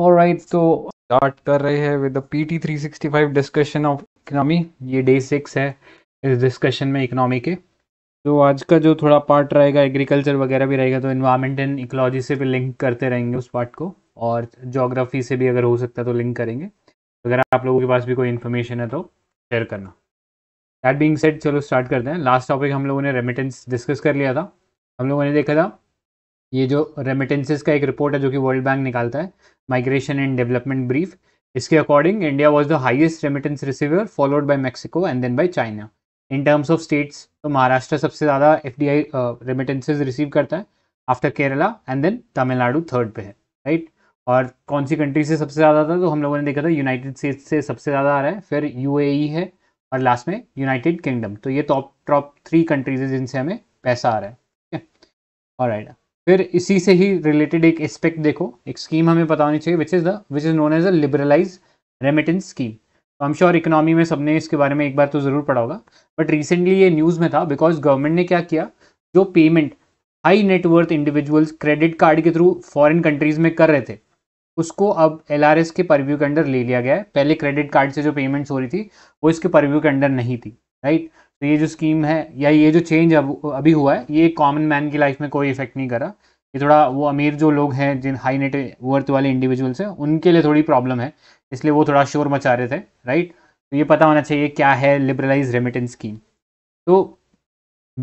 All right, तो start कर रहे हैं with PT 365 discussion of economy ये डे सिक्स है इस डिस्कशन में इकनॉमी के तो आज का जो थोड़ा पार्ट रहेगा एग्रीकल्चर वगैरह भी रहेगा तो इन्वायरमेंट एंड इकोलॉजी से भी लिंक करते रहेंगे उस पार्ट को और जोग्राफी से भी अगर हो सकता है तो लिंक करेंगे अगर आप लोगों के पास भी कोई इन्फॉर्मेशन है तो शेयर करना That बींग सेट चलो स्टार्ट करते हैं लास्ट टॉपिक हम लोगों ने रेमिटेंस डिस्कस कर लिया था हम लोगों ने देखा था ये जो रेमिटेंसेज का एक रिपोर्ट है जो कि वर्ल्ड बैंक निकालता है माइग्रेशन एंड डेवलपमेंट ब्रीफ इसके according India was the highest remittance receiver followed by Mexico and then by China in terms of states तो महाराष्ट्र सबसे ज़्यादा F D I remittances receive करता है after Kerala and then Tamil Nadu third पे है right right? और कौन सी कंट्री से सबसे ज़्यादा था तो हम लोगों ने देखा था यूनाइटेड स्टेट्स से सबसे ज़्यादा आ रहा है फिर यू e है और लास्ट में यूनाइटेड किंगडम तो ये टॉप टॉप थ्री कंट्रीज है जिनसे हमें पैसा आ रहा है ठीक है और फिर इसी से ही रिलेटेड एक एस्पेक्ट देखो एक स्कीम हमें पता होनी चाहिए which is the which is known as a liberalise remittance scheme तो हम श्योर इकोनॉमी में सबने इसके बारे में एक बार तो ज़रूर पढ़ा होगा बट रिसेंटली ये न्यूज़ में था बिकॉज गवर्नमेंट ने क्या किया जो payment high net worth individuals credit card के थ्रू फॉरेन कंट्रीज़ में कर रहे थे उसको अब एल के परव्यू के अंडर ले लिया गया है पहले क्रेडिट कार्ड से जो पेमेंट्स हो रही थी वो इसके परव्यू के अंडर नहीं थी राइट तो ये जो स्कीम है या ये जो चेंज अब अभी हुआ है ये कॉमन मैन की लाइफ में कोई इफेक्ट नहीं करा ये थोड़ा वो अमीर जो लोग हैं जिन हाई नेट वर्थ वाले इंडिविजुअल्स हैं उनके लिए थोड़ी प्रॉब्लम है इसलिए वो थोड़ा शोर मचा रहे थे राइट तो ये पता होना चाहिए क्या है लिबरलाइज रेमिटेंस स्कीम तो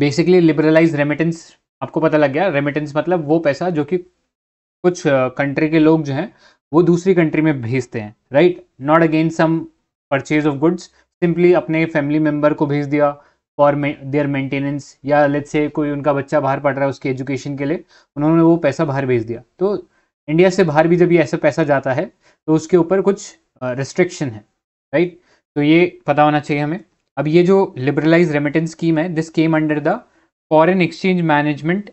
बेसिकली लिबरलाइज रेमिटेंस आपको पता लग गया रेमिटेंस मतलब वो पैसा जो कि कुछ कंट्री के लोग जो हैं वो दूसरी कंट्री में भेजते हैं right not again some purchase of goods simply अपने फैमिली मेम्बर को भेज दिया फॉर देयर मेंटेनेंस या लेट से कोई उनका बच्चा बाहर पढ़ रहा है उसके एजुकेशन के लिए उन्होंने वो पैसा बाहर भेज दिया तो इंडिया से बाहर भी जब ये ऐसा पैसा जाता है तो उसके ऊपर कुछ रिस्ट्रिक्शन है राइट तो ये पता होना चाहिए हमें अब ये जो लिबरलाइज रेमिटेंस स्कीम है this came under the foreign exchange management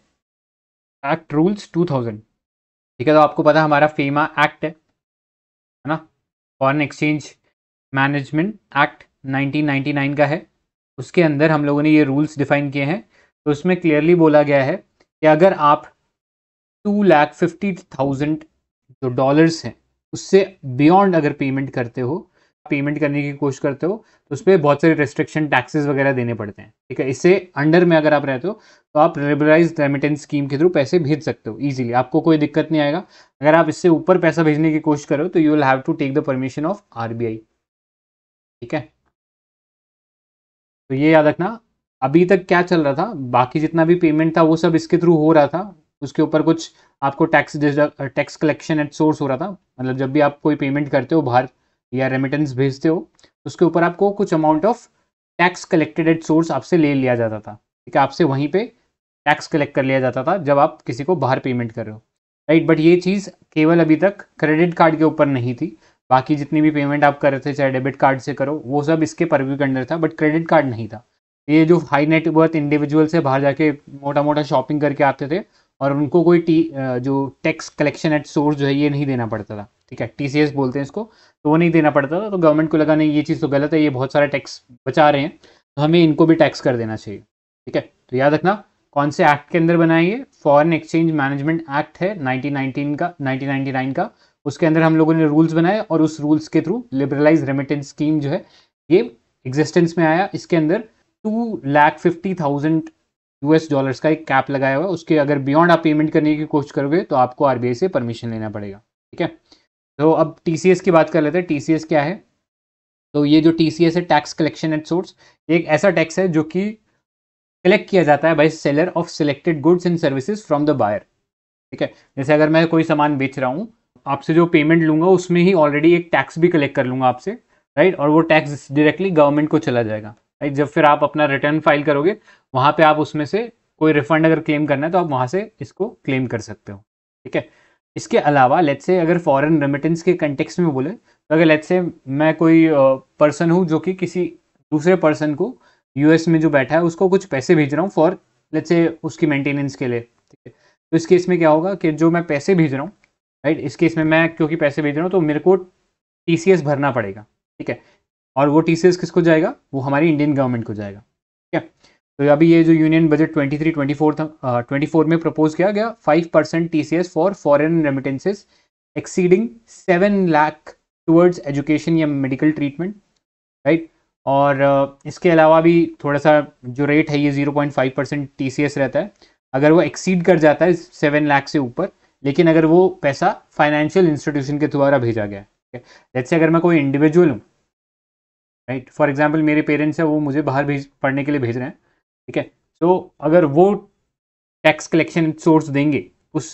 act rules 2000 ठीक है तो आपको पता हमारा फेमा एक्ट है है ना फॉरेन एक्सचेंज मैनेजमेंट एक्ट 1999 का है उसके अंदर हम लोगों ने ये रूल्स डिफाइन किए हैं तो उसमें क्लियरली बोला गया है कि अगर आप टू लैख फिफ्टी थाउजेंड जो डॉलर्स हैं उससे बियॉन्ड अगर पेमेंट करते हो पेमेंट करने की कोशिश करते हो तो उस पर बहुत सारे रेस्ट्रिक्शन टैक्सेस वगैरह देने पड़ते हैं ठीक है इससे अंडर में अगर आप रहते हो तो आप लिबरलाइज रेमिटेंस स्कीम के थ्रू पैसे भेज सकते हो इजीली आपको कोई दिक्कत नहीं आएगा अगर आप इससे ऊपर पैसा भेजने की कोशिश करो तो you will have to take the permission of R ठीक है तो ये याद रखना अभी तक क्या चल रहा था बाकी जितना भी पेमेंट था वो सब इसके थ्रू हो रहा था उसके ऊपर कुछ आपको tax tax collection at source हो रहा था मतलब जब भी आप कोई पेमेंट करते हो बाहर या रेमिटेंस भेजते हो उसके ऊपर आपको कुछ amount of tax collected at source आपसे ले लिया जाता था ठीक है आपसे वहीं पे टैक्स कलेक्ट कर लिया जाता था जब आप किसी को बाहर पेमेंट कर रहे हो राइट बट ये चीज़ केवल अभी तक क्रेडिट कार्ड के ऊपर नहीं थी बाकी जितनी भी पेमेंट आप कर रहे थे चाहे डेबिट कार्ड से करो वो सब इसके परव्यू के अंदर था बट क्रेडिट कार्ड नहीं था ये जो हाई नेटवर्थ इंडिविजुअल से बाहर जाके मोटा मोटा शॉपिंग करके आते थे और उनको कोई टी जो टैक्स कलेक्शन एट सोर्स जो है ये नहीं देना पड़ता था ठीक है टी बोलते हैं इसको तो वो नहीं देना पड़ता था तो गवर्नमेंट को लगा नहीं ये चीज़ तो गलत है ये बहुत सारा टैक्स बचा रहे हैं तो हमें इनको भी टैक्स कर देना चाहिए ठीक है तो याद रखना कौन से एक्ट के अंदर बनाएंगे फॉरेन एक्सचेंज मैनेजमेंट एक्ट है 1919 का 1999 का उसके अंदर हम लोगों ने रूल्स बनाए और उस रूल्स के थ्रू लिबरलाइज रेमिटेंस स्कीम जो है ये एग्जिस्टेंस में आया इसके अंदर two lakh fifty thousand US dollars का एक कैप लगाया हुआ है उसके अगर बियॉन्ड आप पेमेंट करने की कोशिश करोगे तो आपको आरबीआई से परमिशन लेना पड़ेगा ठीक है तो अब टीसीएस की बात कर लेते हैं टीसीएस क्या है तो ये जो टीसीएस है टैक्स कलेक्शन एट सोर्स एक ऐसा टैक्स है जो कि कलेक्ट किया जाता है by seller of selected goods and services from the buyer ठीक है जैसे अगर मैं कोई सामान बेच रहा हूँ आपसे जो पेमेंट लूँगा उसमें ही ऑलरेडी एक टैक्स भी कलेक्ट कर लूंगा आपसे राइट और वो टैक्स डायरेक्टली गवर्नमेंट को चला जाएगा राइट जब फिर आप अपना रिटर्न फाइल करोगे वहाँ पे आप उसमें से कोई रिफंड अगर क्लेम करना है तो आप वहाँ से इसको क्लेम कर सकते हो ठीक है इसके अलावा लेट से अगर फॉरेन रेमिटेंस के कंटेक्स में बोले तो अगर लेट से मैं कोई पर्सन हूँ जो कि किसी दूसरे पर्सन को यूएस में जो बैठा है उसको कुछ पैसे भेज रहा हूँ फॉर लेट से उसकी मेंटेनेंस के लिए ठीक है तो इस केस में क्या होगा कि जो मैं पैसे भेज रहा हूँ राइट इस केस में मैं क्योंकि पैसे भेज रहा हूँ तो मेरे को टी भरना पड़ेगा ठीक है और वो टी किसको जाएगा वो हमारी इंडियन गवर्नमेंट को जाएगा ठीक है तो अभी ये जो यूनियन बजट 23 24 था ट्वेंटी फोर में प्रपोज किया गया five percent T C S for foreign remittances exceeding seven lakh towards education या मेडिकल ट्रीटमेंट राइट और इसके अलावा भी थोड़ा सा जो रेट है ये फाइव परसेंट टी रहता है अगर वो एक्सीड कर जाता है सेवन लाख से ऊपर लेकिन अगर वो पैसा फाइनेंशियल इंस्टीट्यूशन के द्वारा भेजा गया है लेट्स से अगर मैं कोई इंडिविजुअल हूँ राइट फॉर एग्जाम्पल मेरे पेरेंट्स हैं वो मुझे बाहर भेज पढ़ने के लिए भेज रहे हैं ठीक है सो अगर वो टैक्स कलेक्शन सोर्स देंगे उस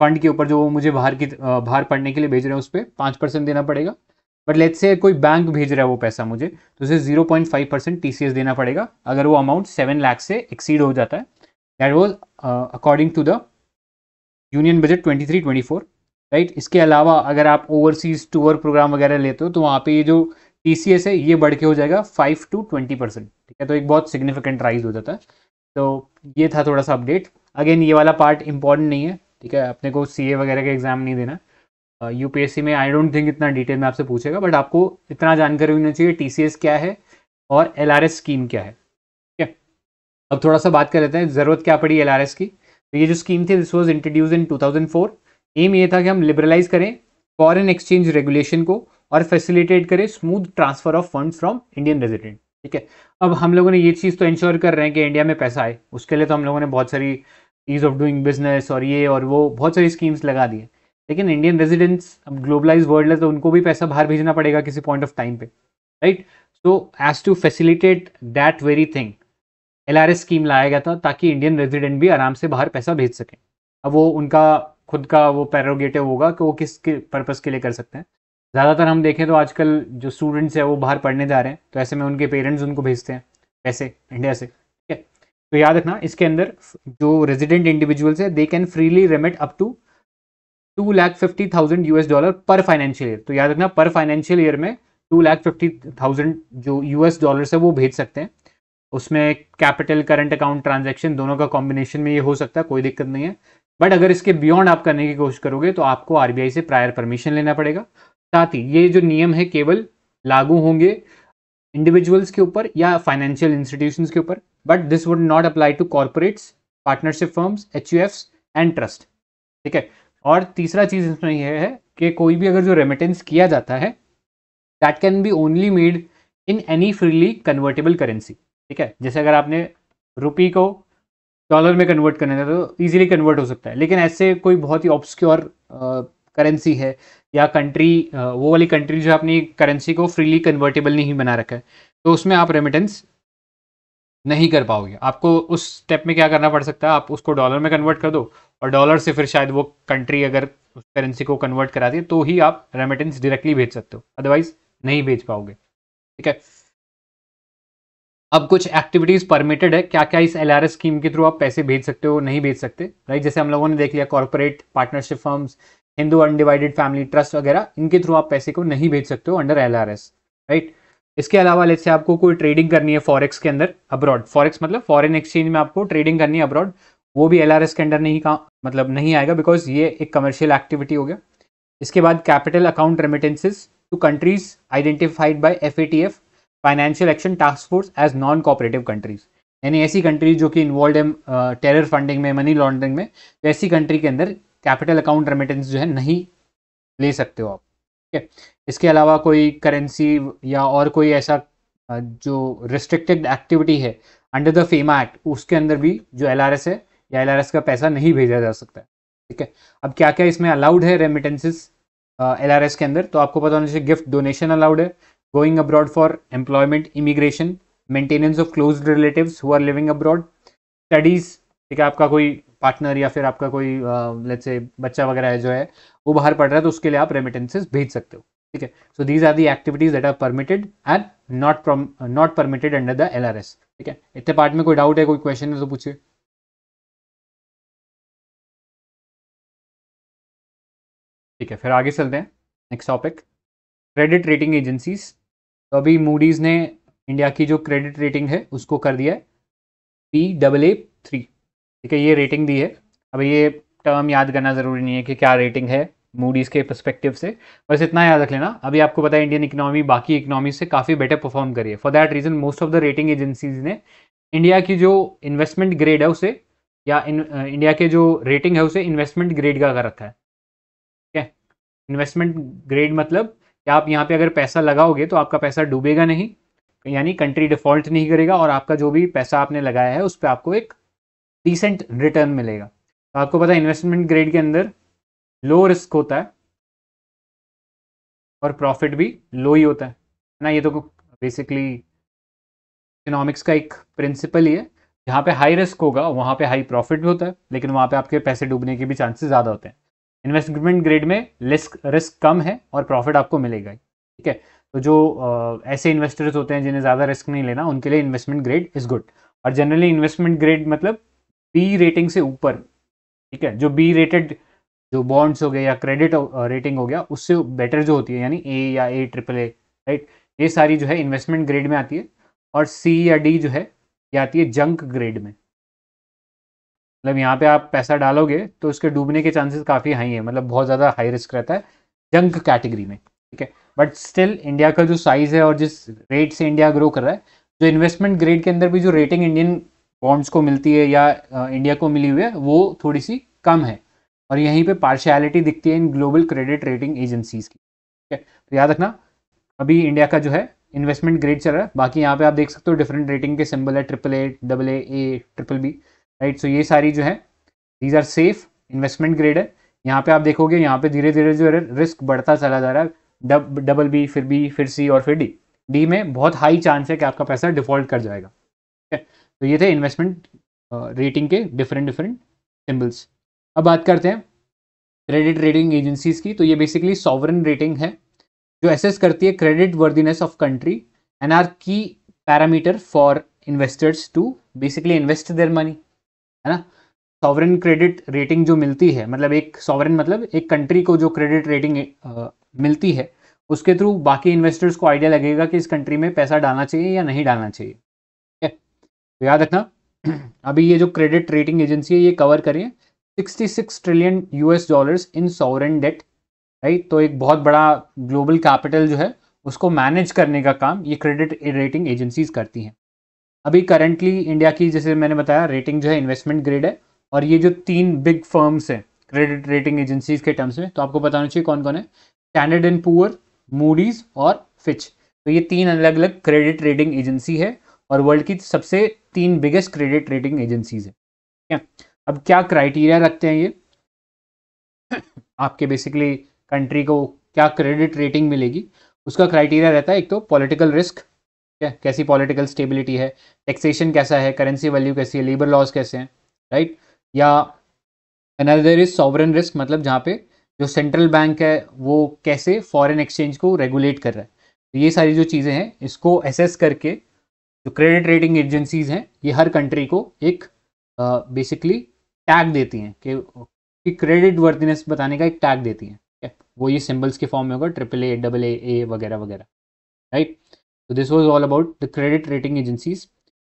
फंड के ऊपर जो वो मुझे बाहर की बाहर पढ़ने के लिए भेज रहे हैं उस पर पाँच परसेंट देना पड़ेगा बट लेट्स से कोई बैंक भेज रहा है वो पैसा मुझे तो उसे zero point five percent T C S देना पड़ेगा अगर वो अमाउंट सेवन लाख से एक्सीड हो जाता है that was according to the union budget twenty three twenty four right इसके अलावा अगर आप ओवरसीज टूर प्रोग्राम वगैरह लेते हो तो वहाँ पे ये जो टी सी एस है ये बढ़ के हो जाएगा फाइव टू ट्वेंटी परसेंट ठीक है तो एक बहुत सिग्निफिकेंट राइज हो जाता है तो ये था थोड़ा सा अपडेट अगेन ये वाला पार्ट इंपॉर्टेंट नहीं है ठीक है अपने को सी ए वगैरह का एग्जाम नहीं देना यू पी एस सी में आई डोंट थिंक इतना डिटेल में आपसे पूछेगा बट आपको इतना जानकारी होना चाहिए टी सी एस क्या है और एल आर एस स्कीम क्या है ठीक है अब थोड़ा सा बात कर लेते हैं ज़रूरत क्या पड़ी एल आर एस की तो ये जो स्कीम थी this was introduce in two M ये था कि हम लिबरलाइज करें फॉरन एक्सचेंज रेगुलेशन को और फैसिलिटेट करें smooth transfer of fund from Indian resident ठीक है अब हम लोगों ने ये चीज़ तो इंश्योर कर रहे हैं कि इंडिया में पैसा आए उसके लिए तो हम लोगों ने बहुत सारी ईज ऑफ डूइंग बिजनेस और ये और वो बहुत सारी स्कीम्स लगा दी है लेकिन इंडियन रेजिडेंट्स अब ग्लोबलाइज वर्ल्ड है तो उनको भी पैसा बाहर भेजना पड़ेगा किसी पॉइंट ऑफ टाइम पे right so as to facilitate that very thing L scheme लाया गया था ताकि इंडियन रेजिडेंट भी आराम से बाहर पैसा भेज सकें अब वो उनका खुद का वो पैरोगेटिव होगा कि वो किस के पर्पज़ के लिए कर सकते हैं ज़्यादातर हम देखें तो आजकल जो स्टूडेंट्स हैं वो बाहर पढ़ने जा रहे हैं तो ऐसे में उनके पेरेंट्स उनको भेजते हैं पैसे इंडिया से ठीक है तो याद रखना इसके अंदर जो रेजिडेंट इंडिविजुअल्स है they can freely remit up to two lakh fifty thousand S dollar per financial year तो याद रखना पर फाइनेंशियल ईयर में टू लैख फिफ्टी थाउजेंड जो यू एस डॉलर है वो भेज सकते हैं उसमें कैपिटल करंट अकाउंट ट्रांजैक्शन दोनों का कॉम्बिनेशन में ये हो सकता है कोई दिक्कत नहीं है बट अगर इसके बियॉन्ड आप करने की कोशिश करोगे तो आपको आरबीआई से प्रायर परमिशन लेना पड़ेगा साथ ही ये जो नियम है केवल लागू होंगे इंडिविजुअल्स के ऊपर या फाइनेंशियल इंस्टीट्यूशंस के ऊपर but this would not apply to corporates partnership firms H and trust ठीक है और तीसरा चीज़ इसमें यह है कि कोई भी अगर जो रेमिटेंस किया जाता है that can be only made in any freely convertible currency ठीक है जैसे अगर आपने रुपी को डॉलर में कन्वर्ट करना था तो ईजिली कन्वर्ट हो सकता है लेकिन ऐसे कोई बहुत ही ऑब्सक्योर करेंसी है या कंट्री वो वाली कंट्री जो अपनी करेंसी को फ्रीली कन्वर्टेबल नहीं बना रखा है तो उसमें आप रेमिटेंस नहीं कर पाओगे आपको उस स्टेप में क्या करना पड़ सकता है आप उसको डॉलर में कन्वर्ट कर दो और डॉलर से फिर शायद वो कंट्री अगर उस करेंसी को कन्वर्ट करा दे तो ही आप रेमिटेंस डायरेक्टली भेज सकते हो अदरवाइज नहीं भेज पाओगे ठीक है अब कुछ एक्टिविटीज परमिटेड है क्या क्या इस एल स्कीम के थ्रू आप पैसे भेज सकते हो नहीं भेज सकते राइट जैसे हम लोगों ने देख लिया corporate partnership firms Hindu undivided family trust वगैरह इनके थ्रू आप पैसे को नहीं भेज सकते हो अंडर एल राइट इसके अलावा जैसे आपको कोई ट्रेडिंग करनी है फॉरेक्स के अंदर अब्रॉड फॉरेक्स मतलब फॉरेन एक्सचेंज में आपको ट्रेडिंग करनी है अब्रॉड वो भी एल के अंडर नहीं का मतलब नहीं आएगा बिकॉज ये एक कमर्शियल एक्टिविटी हो गया इसके बाद capital account remittances to countries identified by F financial action task force as non cooperative countries यानी ऐसी कंट्रीज जो कि इन्वॉल्व है टेरर फंडिंग में मनी लॉन्ड्रिंग में तो ऐसी कंट्री के अंदर कैपिटल अकाउंट रेमिटेंस जो है नहीं ले सकते हो आप ठीक है इसके अलावा कोई करेंसी या और कोई ऐसा जो रिस्ट्रिक्टेड एक्टिविटी है अंडर द फेमा एक्ट उसके अंदर भी जो एल है या एल का पैसा नहीं भेजा जा सकता है ठीक है अब क्या क्या इसमें अलाउड है रेमिटेंसेस एल के अंदर तो आपको पता होना चाहिए गिफ्ट डोनेशन अलाउड है going abroad for employment, immigration, maintenance of close relative who are living abroad studies ठीक है आपका कोई पार्टनर या फिर आपका कोई लेट्स से बच्चा वगैरह है जो है वो बाहर पढ़ रहा है तो उसके लिए आप रेमिटेंसेज भेज सकते हो ठीक है so these are the activities that are permitted and not not permitted under the L R S ठीक है इतने पार्ट में कोई डाउट है कोई क्वेश्चन है तो पूछिए ठीक है फिर आगे चलते हैं next topic credit rating agencies तो अभी मूडीज़ ने इंडिया की जो क्रेडिट रेटिंग है उसको कर दिया है पी डबल ए थ्री ठीक है ये रेटिंग दी है अब ये टर्म याद करना ज़रूरी नहीं है कि क्या रेटिंग है मूडीज़ के परस्पेक्टिव से बस इतना याद रख लेना अभी आपको पता है इंडियन इकोनॉमी बाकी इकोनॉमी से काफ़ी बेटर परफॉर्म करी है for that reason most of the rating agencies ने इंडिया की जो इन्वेस्टमेंट ग्रेड है उसे या इन, इंडिया के जो रेटिंग है उसे इन्वेस्टमेंट ग्रेड का कर रखा है ठीक है इन्वेस्टमेंट ग्रेड मतलब कि आप यहाँ पे अगर पैसा लगाओगे तो आपका पैसा डूबेगा नहीं यानी कंट्री डिफॉल्ट नहीं करेगा और आपका जो भी पैसा आपने लगाया है उस पर आपको एक डिसेंट रिटर्न मिलेगा तो आपको पता है इन्वेस्टमेंट ग्रेड के अंदर लो रिस्क होता है और प्रॉफिट भी लो ही होता है ना ये तो बेसिकली इकोनॉमिक्स का एक प्रिंसिपल ही है जहाँ पे हाई रिस्क होगा वहाँ पे हाई प्रॉफिट भी होता है लेकिन वहाँ पे आपके पैसे डूबने के भी चांसेस ज़्यादा होते हैं इन्वेस्टमेंट ग्रेड में रिस्क रिस्क कम है और प्रॉफिट आपको मिलेगा ठीक है तो जो आ, ऐसे इन्वेस्टर्स होते हैं जिन्हें ज़्यादा रिस्क नहीं लेना उनके लिए इन्वेस्टमेंट ग्रेड इज़ गुड और जनरली इन्वेस्टमेंट ग्रेड मतलब बी रेटिंग से ऊपर ठीक है जो बी रेटेड जो बॉन्ड्स हो गए या क्रेडिट रेटिंग हो गया उससे बेटर जो होती है यानी ए या ए ट्रिपल ए राइट ये सारी जो है इन्वेस्टमेंट ग्रेड में आती है और सी या डी जो है ये आती है जंक ग्रेड में मतलब यहाँ पे आप पैसा डालोगे तो उसके डूबने के चांसेस काफ़ी हाई है मतलब बहुत ज़्यादा हाई रिस्क रहता है जंक कैटेगरी में ठीक है बट स्टिल इंडिया का जो साइज़ है और जिस रेट से इंडिया ग्रो कर रहा है जो इन्वेस्टमेंट ग्रेड के अंदर भी जो रेटिंग इंडियन बॉन्ड्स को मिलती है या इंडिया को मिली हुई है वो थोड़ी सी कम है और यहीं पे पार्शियलिटी दिखती है इन ग्लोबल क्रेडिट रेटिंग एजेंसीज की ठीक है तो याद रखना अभी इंडिया का जो है इन्वेस्टमेंट ग्रेड चल रहा है बाकी यहाँ पे आप देख सकते हो डिफरेंट रेटिंग के सिंबल है triple A double A A triple B right so ये सारी जो है these are safe investment grade है यहाँ पे आप देखोगे यहाँ पे धीरे धीरे जो है रिस्क बढ़ता चला जा रहा है डब डबल बी फिर बी फिर सी और फिर डी डी में बहुत हाई चांस है कि आपका पैसा डिफॉल्ट कर जाएगा ठीक है तो ये थे इन्वेस्टमेंट रेटिंग के डिफरेंट डिफरेंट सिम्बल्स अब बात करते हैं क्रेडिट रेटिंग एजेंसीज की तो ये बेसिकली सॉवरन रेटिंग है जो एसेस करती है credit worthiness of country and are key parameter for investors to basically invest their money है ना सॉवरन क्रेडिट रेटिंग जो मिलती है मतलब एक सॉवरन मतलब एक कंट्री को जो क्रेडिट रेटिंग मिलती है उसके थ्रू बाकी इन्वेस्टर्स को आइडिया लगेगा कि इस कंट्री में पैसा डालना चाहिए या नहीं डालना चाहिए तो याद रखना अभी ये जो क्रेडिट रेटिंग एजेंसी है ये कवर करें 66 trillion US dollars in sovereign debt right तो एक बहुत बड़ा ग्लोबल कैपिटल जो है उसको मैनेज करने का काम ये क्रेडिट रेटिंग एजेंसीज करती हैं अभी करंटली इंडिया की जैसे मैंने बताया रेटिंग जो है इन्वेस्टमेंट ग्रेड है और ये जो तीन बिग फर्म्स हैं क्रेडिट रेटिंग एजेंसीज के टर्म्स में तो आपको बताना चाहिए कौन कौन है स्टैंडर्ड एंड पुअर मूडीज और फिच तो ये तीन अलग अलग क्रेडिट रेटिंग एजेंसी है और वर्ल्ड की सबसे तीन बिगेस्ट क्रेडिट रेटिंग एजेंसीज है क्या अब क्या क्राइटेरिया रखते हैं ये आपके बेसिकली कंट्री को क्या क्रेडिट रेटिंग मिलेगी उसका क्राइटेरिया रहता है एक तो पॉलिटिकल रिस्क ठीक है कैसी पॉलिटिकल स्टेबिलिटी है टैक्सेशन कैसा है करेंसी वैल्यू कैसी है लेबर लॉज कैसे हैं राइट या अनदर इज सॉवरन रिस्क मतलब जहाँ पे जो सेंट्रल बैंक है वो कैसे फॉरेन एक्सचेंज को रेगुलेट कर रहा है तो ये सारी जो चीज़ें हैं इसको एसेस करके जो क्रेडिट रेटिंग एजेंसीज हैं ये हर कंट्री को एक बेसिकली टैग देती हैं कि क्रेडिट वर्थिनेस बताने का एक टैग देती है वो ये सिंबल्स के फॉर्म में होगा ट्रिपल ए डबल ए ए वगैरह वगैरह राइट तो this was all about the credit rating agencies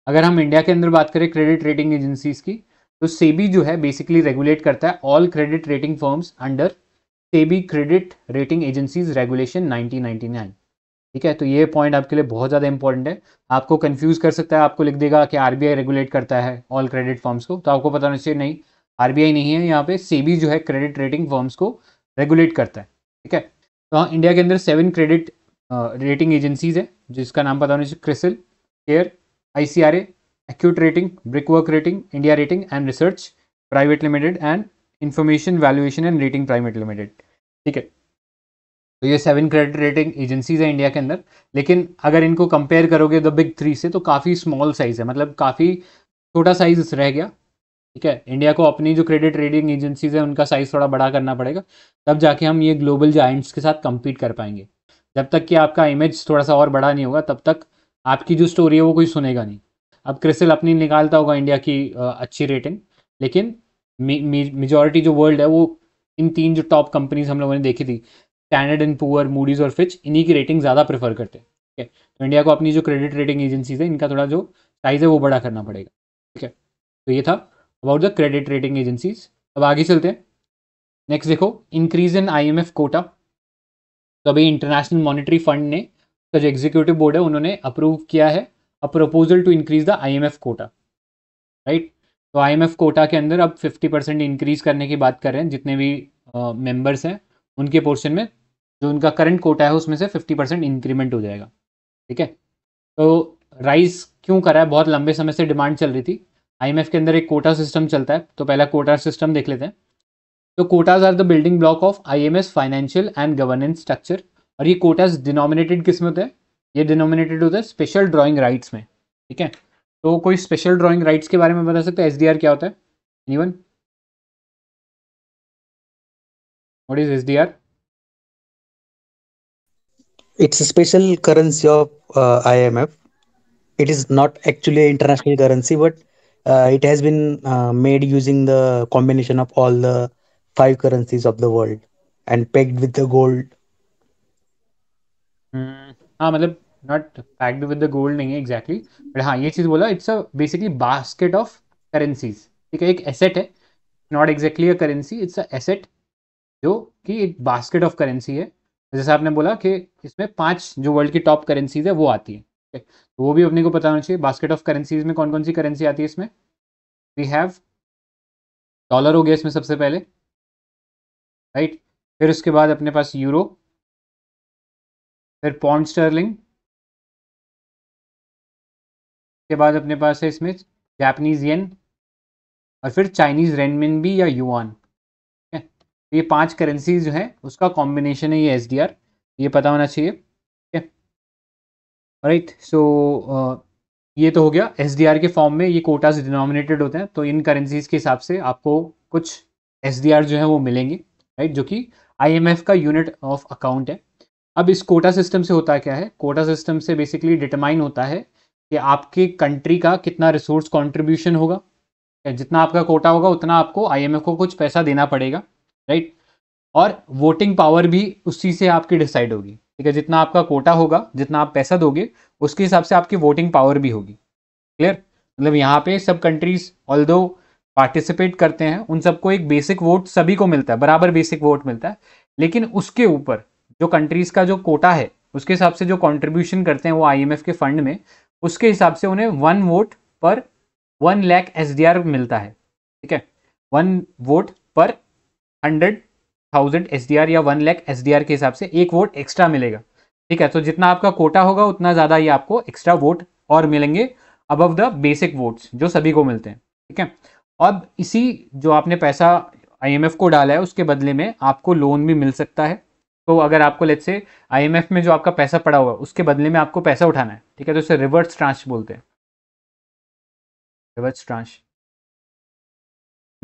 अगर हम इंडिया के अंदर बात करें क्रेडिट रेटिंग एजेंसीज की तो सेबी जो है बेसिकली रेगुलेट करता है all credit rating firms under SEBI credit rating agencies regulation nineteen ठीक है तो ये पॉइंट आपके लिए बहुत ज़्यादा इंपॉर्टेंट है आपको कंफ्यूज कर सकता है आपको लिख देगा कि आर रेगुलेट करता है ऑल क्रेडिट फॉर्म्स को तो आपको पता होना चाहिए नहीं आर नहीं है यहाँ पे सेबी जो है क्रेडिट रेटिंग फॉर्म्स को रेगुलेट करता है ठीक है तो हाँ, इंडिया के अंदर सेवन क्रेडिट रेटिंग एजेंसीज है जिसका नाम बताने से CRISIL CARE I C R Acuite rating Brickwork rating India rating and research private limited and information valuation and rating private limited ठीक है तो ये सेवन क्रेडिट रेटिंग एजेंसीज है इंडिया के अंदर लेकिन अगर इनको कंपेयर करोगे द बिग थ्री से तो काफ़ी स्मॉल साइज़ है मतलब काफ़ी छोटा साइज रह गया ठीक है इंडिया को अपनी जो क्रेडिट रेटिंग एजेंसीज है उनका साइज़ थोड़ा बड़ा करना पड़ेगा तब जाके हम ये ग्लोबल जॉइंट्स के साथ कम्पीट कर पाएंगे जब तक कि आपका इमेज थोड़ा सा और बड़ा नहीं होगा तब तक आपकी जो स्टोरी है वो कोई सुनेगा नहीं अब क्रिसिल अपनी निकालता होगा इंडिया की अच्छी रेटिंग लेकिन मेजोरिटी जो वर्ल्ड है वो इन तीन जो टॉप कंपनीज हम लोगों ने देखी थी स्टैंडर्ड एंड पुअर मूडीज और फिच इन्हीं की रेटिंग ज़्यादा प्रेफर करते हैं ठीक है तो इंडिया को अपनी जो क्रेडिट रेटिंग एजेंसीज है इनका थोड़ा जो साइज़ है वो बड़ा करना पड़ेगा ठीक है तो ये था about the credit rating agencies अब आगे चलते हैं नेक्स्ट देखो increase in I M F quota तो अभी इंटरनेशनल मॉनिटरी फंड ने का जो एग्जीक्यूटिव बोर्ड है उन्होंने अप्रूव किया है a proposal to increase the IMF quota right तो आईएमएफ कोटा के अंदर अब 50 परसेंट इंक्रीज करने की बात कर रहे हैं जितने भी मेंबर्स हैं उनके पोर्शन में जो उनका करंट कोटा है उसमें से 50 परसेंट इंक्रीमेंट हो जाएगा ठीक है तो राइस क्यों करा है बहुत लंबे समय से डिमांड चल रही थी आईएमएफ के अंदर एक कोटा सिस्टम चलता है तो पहला कोटा सिस्टम देख लेते हैं तो quotas are the building block of IMF's financial and governance structure और ये कोटाज डिनोमिनेटेड किस में होते हैं ये डिनोमिनेटेड होते हैं स्पेशल ड्राइंग राइट्स में ठीक है तो कोई स्पेशल ड्राइंग राइट्स के बारे में बता सकते हैं आर क्या होता है any one what is S D R it's special currency of I M F it is not actually international currency but it has uh, made using the combination of all the five currencies of the world and pegged with the gold हाँ मतलब not packed with the gold नहीं है exactly but हाँ ये चीज़ बोला it's a basically basket of currencies ठीक है एक asset है not exactly a currency it's a asset जो कि एक basket of currency है जैसे आपने बोला कि इसमें पांच जो वर्ल्ड की टॉप करेंसीज है वो आती है तो वो भी अपने को पता होना चाहिए बास्केट ऑफ करेंसीज में कौन कौन सी करेंसी आती है इसमें वी हैव डॉलर हो गया इसमें सबसे पहले राइट फिर उसके बाद अपने पास यूरो फिर पॉन्ड स्टर्लिंग के बाद अपने पास है इसमें जापनीज येन और फिर चाइनीज रेनमिन भी या युआन ठीक है तो ये पांच करेंसी जो है उसका कॉम्बिनेशन है ये एस ये पता होना चाहिए ठीक है राइट सो ये तो हो गया एस के फॉर्म में ये कोटाज डिनोमिनेटेड होते हैं तो इन करेंसीज के हिसाब से आपको कुछ एस जो है वो मिलेंगे राइट जो कि आईएमएफ का यूनिट ऑफ अकाउंट है अब इस कोटा सिस्टम से होता क्या है कोटा सिस्टम से बेसिकली डिटरमाइन होता है कि आपके कंट्री का कितना रिसोर्स कॉन्ट्रीब्यूशन होगा जितना आपका कोटा होगा उतना आपको आईएमएफ को कुछ पैसा देना पड़ेगा राइट और वोटिंग पावर भी उसी से आपकी डिसाइड होगी ठीक है जितना आपका कोटा होगा जितना आप पैसा दोगे उसके हिसाब से आपकी वोटिंग पावर भी होगी क्लियर मतलब यहाँ पे सब कंट्रीज ऑल पार्टिसिपेट करते हैं उन सबको एक बेसिक वोट सभी को मिलता है बराबर बेसिक वोट मिलता है लेकिन उसके ऊपर जो कंट्रीज का जो कोटा है उसके हिसाब से जो कंट्रीब्यूशन करते हैं वो आईएमएफ के फंड में उसके हिसाब से उन्हें one vote per one lakh S मिलता है ठीक है one vote per hundred thousand S या वन लैख एस के हिसाब से एक वोट एक्स्ट्रा मिलेगा ठीक है तो जितना आपका कोटा होगा उतना ज़्यादा ही आपको एक्स्ट्रा वोट और मिलेंगे अबव द बेसिक वोट्स जो सभी को मिलते हैं ठीक है अब इसी जो आपने पैसा आईएमएफ को डाला है उसके बदले में आपको लोन भी मिल सकता है तो अगर आपको लेट से आईएमएफ में जो आपका पैसा पड़ा हुआ है उसके बदले में आपको पैसा उठाना है ठीक है तो इसे रिवर्स ट्रांच बोलते हैं रिवर्स ट्रांच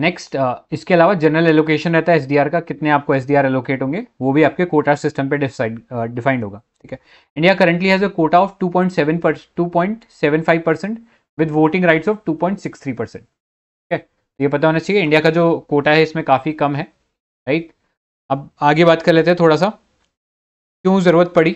नेक्स्ट इसके अलावा जनरल एलोकेशन रहता है एसडीआर का कितने आपको एसडीआर एलोकेट होंगे वो भी आपके कोटा सिस्टम पे डिसाइड डिफाइंड uh, होगा ठीक है India currently has a quota of 2.7 point seven percent with voting rights of 2.63 percent ये पता होना चाहिए इंडिया का जो कोटा है इसमें काफ़ी कम है राइट अब आगे बात कर लेते हैं थोड़ा सा क्यों ज़रूरत पड़ी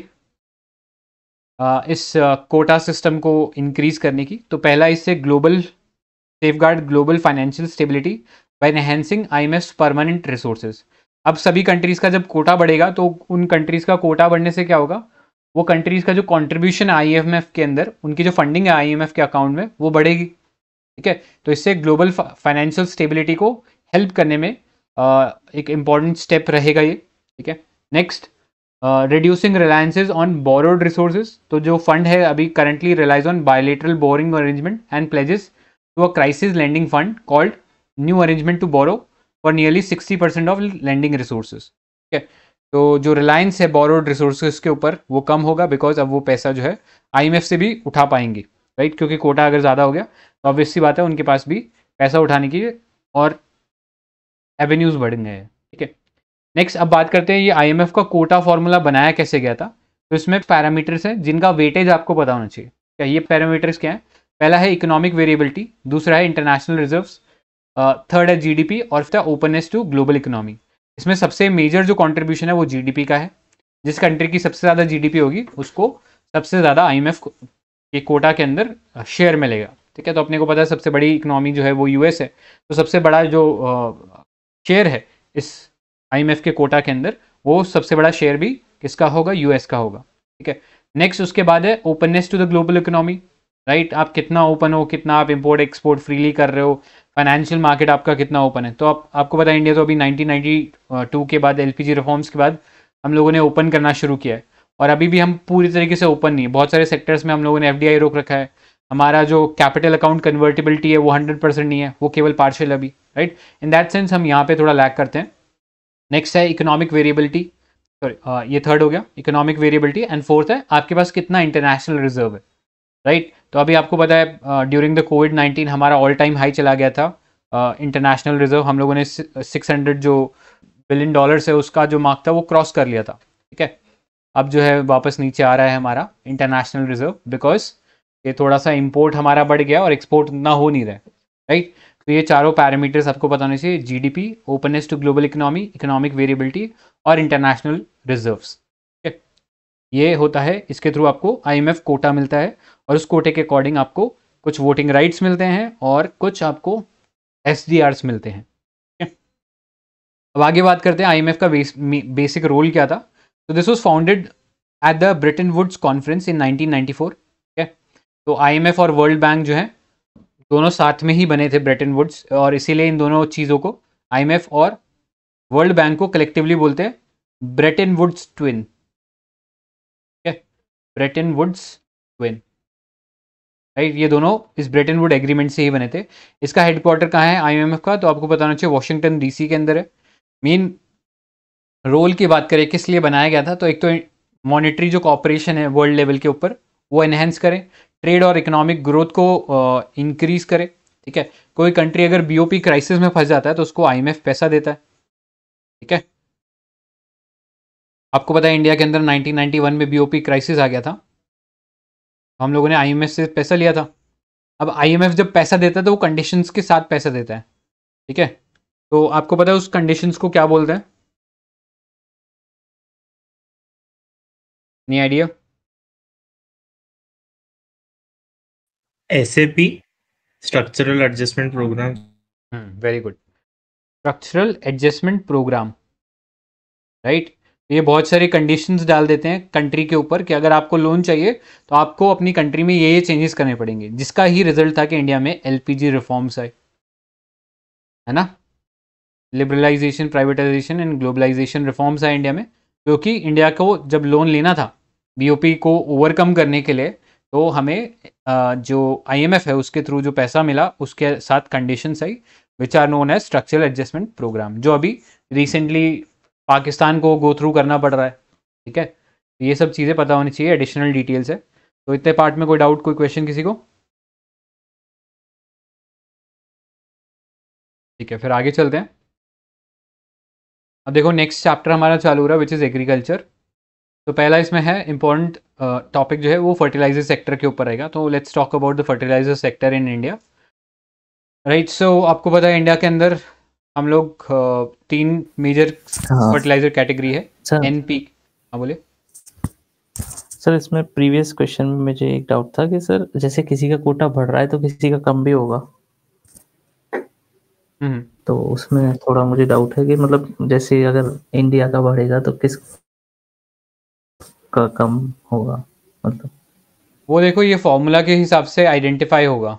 इस कोटा सिस्टम को इंक्रीज करने की तो पहला इससे global safe global financial stability by enhancing IMF permanent resources अब सभी कंट्रीज़ का जब कोटा बढ़ेगा तो उन कंट्रीज़ का कोटा बढ़ने से क्या होगा वो कंट्रीज़ का जो कंट्रीब्यूशन है आईएमएफ के अंदर उनकी जो फंडिंग है आईएमएफ के अकाउंट में वो बढ़ेगी ठीक है तो इससे ग्लोबल फाइनेंशियल स्टेबिलिटी को हेल्प करने में आ, एक इम्पॉर्टेंट स्टेप रहेगा ये ठीक है next reducing reliances on borrowed resources तो जो फंड है अभी currently relies on bilateral borrowing arrangement and pledges to a crisis lending fund called new arrangement to borrow for nearly sixty percent of lending resources ठीक है तो जो रिलायंस है borrowed resources के ऊपर वो कम होगा बिकॉज अब वो पैसा जो है आईएमएफ से भी उठा पाएंगे राइट right? क्योंकि कोटा अगर ज़्यादा हो गया तो ऑब्वियस बात है उनके पास भी पैसा उठाने की और एवेन्यूज़ बढ़ गए हैं ठीक है नेक्स्ट अब बात करते हैं ये आईएमएफ का कोटा फॉर्मूला बनाया कैसे गया था तो इसमें पैरामीटर्स हैं जिनका वेटेज आपको पता होना चाहिए क्या ये पैरामीटर्स क्या हैं पहला है इकोनॉमिक वेरिएबिलिटी दूसरा है इंटरनेशनल रिजर्व्स थर्ड है जीडीपी और फिर ओपननेस टू ग्लोबल इकोनॉमी इसमें सबसे मेजर जो कंट्रीब्यूशन है वो जीडीपी का है जिस कंट्री की सबसे ज़्यादा जीडीपी होगी उसको सबसे ज़्यादा आईएमएफ के कोटा के अंदर शेयर मिलेगा ठीक है तो अपने को पता है सबसे बड़ी इकोनॉमी जो है वो यूएस है तो सबसे बड़ा जो शेयर है इस आईएमएफ के कोटा के अंदर वो सबसे बड़ा शेयर भी किसका होगा यूएस का होगा ठीक है नेक्स्ट उसके बाद है openness to the global economy right आप कितना ओपन हो कितना आप इम्पोर्ट एक्सपोर्ट फ्रीली कर रहे हो फाइनेंशियल मार्केट आपका कितना ओपन है तो आप आपको पता है इंडिया तो अभी नाइनटीन के बाद एलपीजी रिफॉर्म्स के बाद हम लोगों ने ओपन करना शुरू किया है और अभी भी हम पूरी तरीके से ओपन नहीं है बहुत सारे सेक्टर्स में हम लोगों ने एफ रोक रखा है हमारा जो कैपिटल अकाउंट कन्वर्टेबिलिटी है वो हंड्रेड परसेंट नहीं है वो केवल पार्शियल अभी राइट इन दैट सेंस हम यहाँ पे थोड़ा लैक करते हैं नेक्स्ट है इकोनॉमिक वेरिएबिलिटी सॉरी ये थर्ड हो गया इकोनॉमिक वेरिएबिलिटी एंड फोर्थ है आपके पास कितना इंटरनेशनल रिजर्व है राइट right? तो अभी आपको पता है ड्यूरिंग द कोविड नाइन्टीन हमारा ऑल टाइम हाई चला गया था इंटरनेशनल uh, रिजर्व हम लोगों ने सिक्स हंड्रेड uh, जो बिलियन डॉलर्स है उसका जो मार्क था वो क्रॉस कर लिया था ठीक है अब जो है वापस नीचे आ रहा है हमारा इंटरनेशनल रिजर्व बिकॉज ये थोड़ा सा इम्पोर्ट हमारा बढ़ गया और एक्सपोर्ट ना हो नहीं रहा राइट तो ये चारों पैरामीटर्स आपको पता होने चाहिए P openness to global economy economic variability और इंटरनेशनल रिजर्व ये होता है इसके थ्रू आपको आईएमएफ कोटा मिलता है और उस कोटे के अकॉर्डिंग आपको कुछ वोटिंग राइट्स मिलते हैं और कुछ आपको एस मिलते हैं अब आगे बात करते हैं आईएमएफ का बेस, बेसिक रोल क्या था तो this was founded at the Bretton Woods conference in 1994 तो आईएमएफ और वर्ल्ड बैंक जो है दोनों साथ में ही बने थे ब्रेटन वुड्स और इसीलिए इन दोनों चीज़ों को आईएमएफ और वर्ल्ड बैंक को कलेक्टिवली बोलते हैं Bretton Woods twin Bretton Woods twin right ये दोनों इस ब्रेटन वुड एग्रीमेंट से ही बने थे इसका हेडक्वार्टर कहाँ है आईएमएफ का तो आपको बताना चाहिए वॉशिंगटन डीसी के अंदर है मेन रोल की बात करें किस लिए बनाया गया था तो एक तो मॉनिटरी जो कॉपरेशन है वर्ल्ड लेवल के ऊपर वो एनहेंस करें ट्रेड और इकोनॉमिक ग्रोथ को इंक्रीज करे ठीक है कोई कंट्री अगर बीओपी क्राइसिस में फंस जाता है तो उसको आईएमएफ पैसा देता है ठीक है आपको पता है इंडिया के अंदर 1991 में बीओपी क्राइसिस आ गया था हम लोगों ने आईएमएफ से पैसा लिया था अब आईएमएफ जब पैसा देता है तो वो कंडीशंस के साथ पैसा देता है ठीक है तो आपको पता है उस कंडीशंस को क्या बोलते हैं नहीं idea SAP structural adjustment programme very good structural adjustment programme right ये बहुत सारे कंडीशंस डाल देते हैं कंट्री के ऊपर कि अगर आपको लोन चाहिए तो आपको अपनी कंट्री में ये ये चेंजेस करने पड़ेंगे जिसका ही रिजल्ट था कि इंडिया में एलपीजी रिफॉर्म्स आए है ना liberalisation privatisation and globalisation reforms आए इंडिया में क्योंकि इंडिया को जब लोन लेना था बीओपी को ओवरकम करने के लिए तो हमें जो आईएमएफ है उसके थ्रू जो पैसा मिला उसके साथ कंडीशन आई which are known as structural adjustment programme जो अभी रिसेंटली पाकिस्तान को गो थ्रू करना पड़ रहा है ठीक है तो ये सब चीज़ें पता होनी चाहिए एडिशनल डिटेल्स है तो इतने पार्ट में कोई डाउट कोई क्वेश्चन किसी को ठीक है फिर आगे चलते हैं अब देखो नेक्स्ट चैप्टर हमारा चालू हो रहा है विच इज़ एग्रीकल्चर तो पहला इसमें है इम्पोर्टेंट टॉपिक uh, जो है वो फर्टिलाइजर सेक्टर के ऊपर रहेगा तो let's talk about the fertiliser sector in India right so आपको पता है इंडिया के अंदर हम लोग uh, तीन मेजर फर्टिलाइजर कैटेगरी है एन पी हाँ बोले सर इसमें प्रीवियस क्वेश्चन में मुझे एक डाउट था कि सर जैसे किसी का कोटा बढ़ रहा है तो किसी का कम भी होगा हम्म। तो उसमें थोड़ा मुझे डाउट है कि मतलब जैसे अगर इंडिया का बढ़ेगा तो किस का कम होगा मतलब वो देखो ये फॉर्मूला के हिसाब से आइडेंटिफाई होगा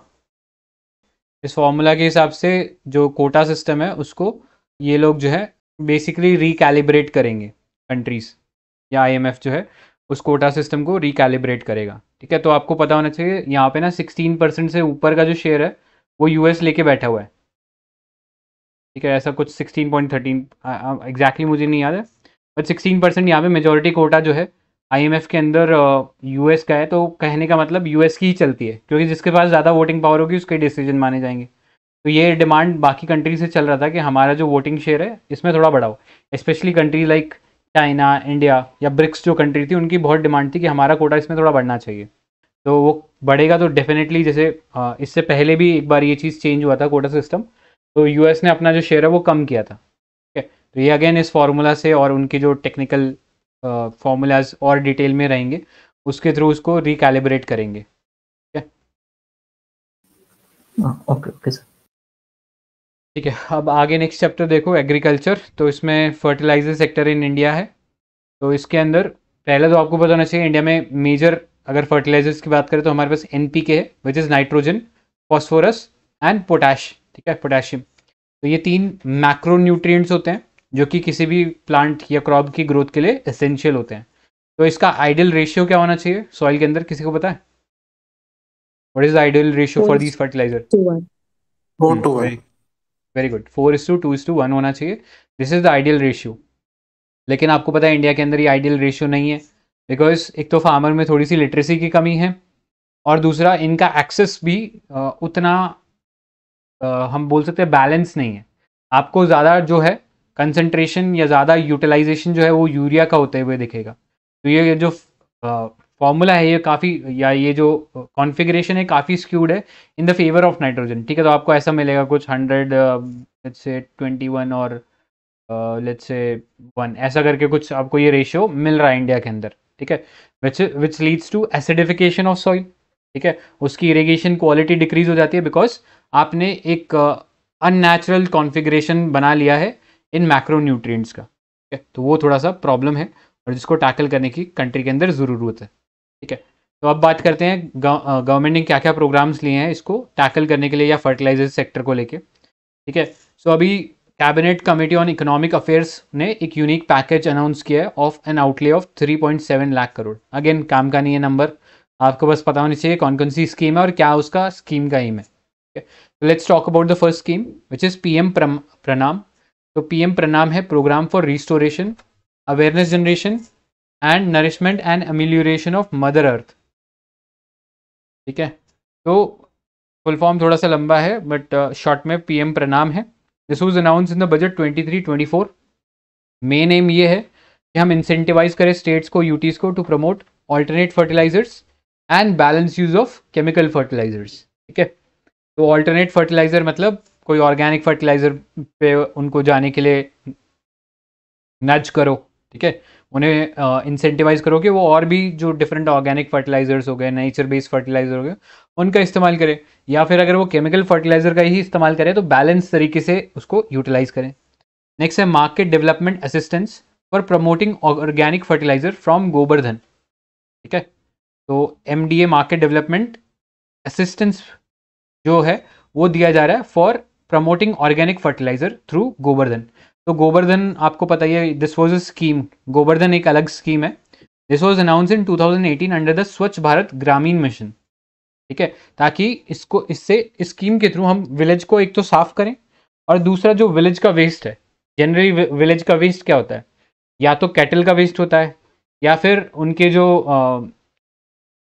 इस फॉर्मूला के हिसाब से जो कोटा सिस्टम है उसको ये लोग जो है बेसिकली रिकैलिब्रेट करेंगे कंट्रीज या आईएमएफ जो है उस कोटा सिस्टम को रिकैलिब्रेट करेगा ठीक है तो आपको पता होना चाहिए यहाँ पे ना सिक्सटीन परसेंट से ऊपर का जो शेयर है वो यूएस लेके बैठा हुआ है ठीक है ऐसा कुछ सिक्सटीन पॉइंट थर्टीन एग्जैक्टली मुझे नहीं याद है बट सिक्सटीन परसेंट यहाँ पे मेजोरिटी कोटा जो है आईएमएफ के अंदर यूएस का है तो कहने का मतलब यूएस की ही चलती है क्योंकि जिसके पास ज़्यादा वोटिंग पावर होगी उसके डिसीजन माने जाएंगे तो ये डिमांड बाकी कंट्री से चल रहा था कि हमारा जो वोटिंग शेयर है इसमें थोड़ा बढ़ाओ specially country like China India या ब्रिक्स जो कंट्री थी उनकी बहुत डिमांड थी कि हमारा कोटा इसमें थोड़ा बढ़ना चाहिए तो वो बढ़ेगा तो डेफिनेटली जैसे इससे पहले भी एक बार ये चीज़ चेंज हुआ था कोटा सिस्टम तो यूएस ने अपना जो शेयर है वो कम किया था ठीक है तो ये अगेन इस फार्मूला से और उनकी जो टेक्निकल फॉर्मूलाज और डिटेल में रहेंगे उसके थ्रू उसको रिकैलिब्रेट करेंगे ठीक है ओके ओके सर ठीक है अब आगे नेक्स्ट चैप्टर देखो एग्रीकल्चर तो इसमें फर्टिलाइजर सेक्टर इन इंडिया है तो इसके अंदर पहले तो आपको बताना चाहिए इंडिया में मेजर अगर फर्टिलाइजर्स की बात करें तो हमारे पास एन है which is nitrogen phosphorus and potash ठीक है पोटेशियम तो ये तीन मैक्रो न्यूट्रिएंट्स होते हैं जो कि किसी भी प्लांट या क्रॉप की ग्रोथ के लिए एसेंशियल होते हैं तो इसका आइडियल रेशियो क्या होना चाहिए सॉइल के अंदर किसी को पता है what is ideal ratio for these fertiliser very good four is to two is to one होना चाहिए this is the ideal ratio लेकिन आपको पता है इंडिया के अंदर ये आइडियल रेशियो नहीं है बिकॉज एक तो फार्मर में थोड़ी सी लिटरेसी की कमी है और दूसरा इनका एक्सेस भी उतना हम बोल सकते हैं बैलेंस नहीं है आपको ज़्यादा जो है कंसनट्रेशन या ज़्यादा यूटिलाइजेशन जो है वो यूरिया का होते हुए दिखेगा तो ये जो फॉर्मूला है ये काफ़ी या ये जो कॉन्फिग्रेशन है काफ़ी स्क्यूड है in the favour of nitrogen ठीक है तो आपको ऐसा मिलेगा कुछ हंड्रेड से ट्वेंटी वन और लेट से वन ऐसा करके कुछ आपको ये रेशियो मिल रहा है इंडिया के अंदर ठीक है which which leads to acidification of soil ठीक है उसकी इरीगेशन क्वालिटी डिक्रीज हो जाती है बिकॉज आपने एक अननेचुरल uh, कॉन्फिग्रेशन बना लिया है इन मैक्रो न्यूट्रिएंट्स का ठीक है तो वो थोड़ा सा प्रॉब्लम है और जिसको टैकल करने की कंट्री के अंदर ज़रूरत है ठीक है तो अब बात करते हैं गवर्नमेंट ने क्या क्या प्रोग्राम्स लिए हैं इसको टैकल करने के लिए या फर्टिलाइजर सेक्टर को लेके ठीक है सो अभी cabinet committee on economic affairs ने एक यूनिक पैकेज अनाउंस किया है of an outlay of 3.7 lakh crore again काम का नहीं है नंबर आपको बस पता होना चाहिए कौन कौन सी स्कीम है और क्या उसका स्कीम का एम है let's talk about the first scheme which is P M PRANAM तो पीएम प्रणाम है programme for restoration awareness generation and nourishment and amelioration of mother earth ठीक है तो फुल फॉर्म थोड़ा सा लंबा है बट शॉर्ट uh, में पीएम प्रणाम है this was announce in the budget twenty three twenty four main aim ये है कि हम इंसेंटिवाइज करें स्टेट्स को यूटीज को to promote alternate fertilisers and balance use of chemical fertilisers ठीक है तो ऑल्टरनेट फर्टिलाइजर मतलब कोई ऑर्गेनिक फर्टिलाइज़र पे उनको जाने के लिए नज करो ठीक है उन्हें इंसेंटिवाइज करो कि वो और भी जो डिफरेंट ऑर्गेनिक फर्टिलाइजर्स हो गए नेचर बेस्ड फर्टिलाइजर हो गए उनका इस्तेमाल करें या फिर अगर वो केमिकल फर्टिलाइजर का ही इस्तेमाल करें तो बैलेंस तरीके से उसको यूटिलाइज करें नेक्स्ट है market development assistance for promoting organic fertiliser from Gobardhan ठीक है तो एम मार्केट डेवलपमेंट असिस्टेंस जो है वो दिया जा रहा है for promoting organic fertiliser through Gobardhan तो गोवर्धन आपको पता ही है this was a scheme Gobardhan एक अलग स्कीम है this was announce in 2018 under the Swachh Bharat ग्रामीण मिशन ठीक है ताकि इसको इससे इस स्कीम के थ्रू हम विलेज को एक तो साफ करें और दूसरा जो विलेज का वेस्ट है जनरली विलेज का वेस्ट क्या होता है या तो कैटल का वेस्ट होता है या फिर उनके जो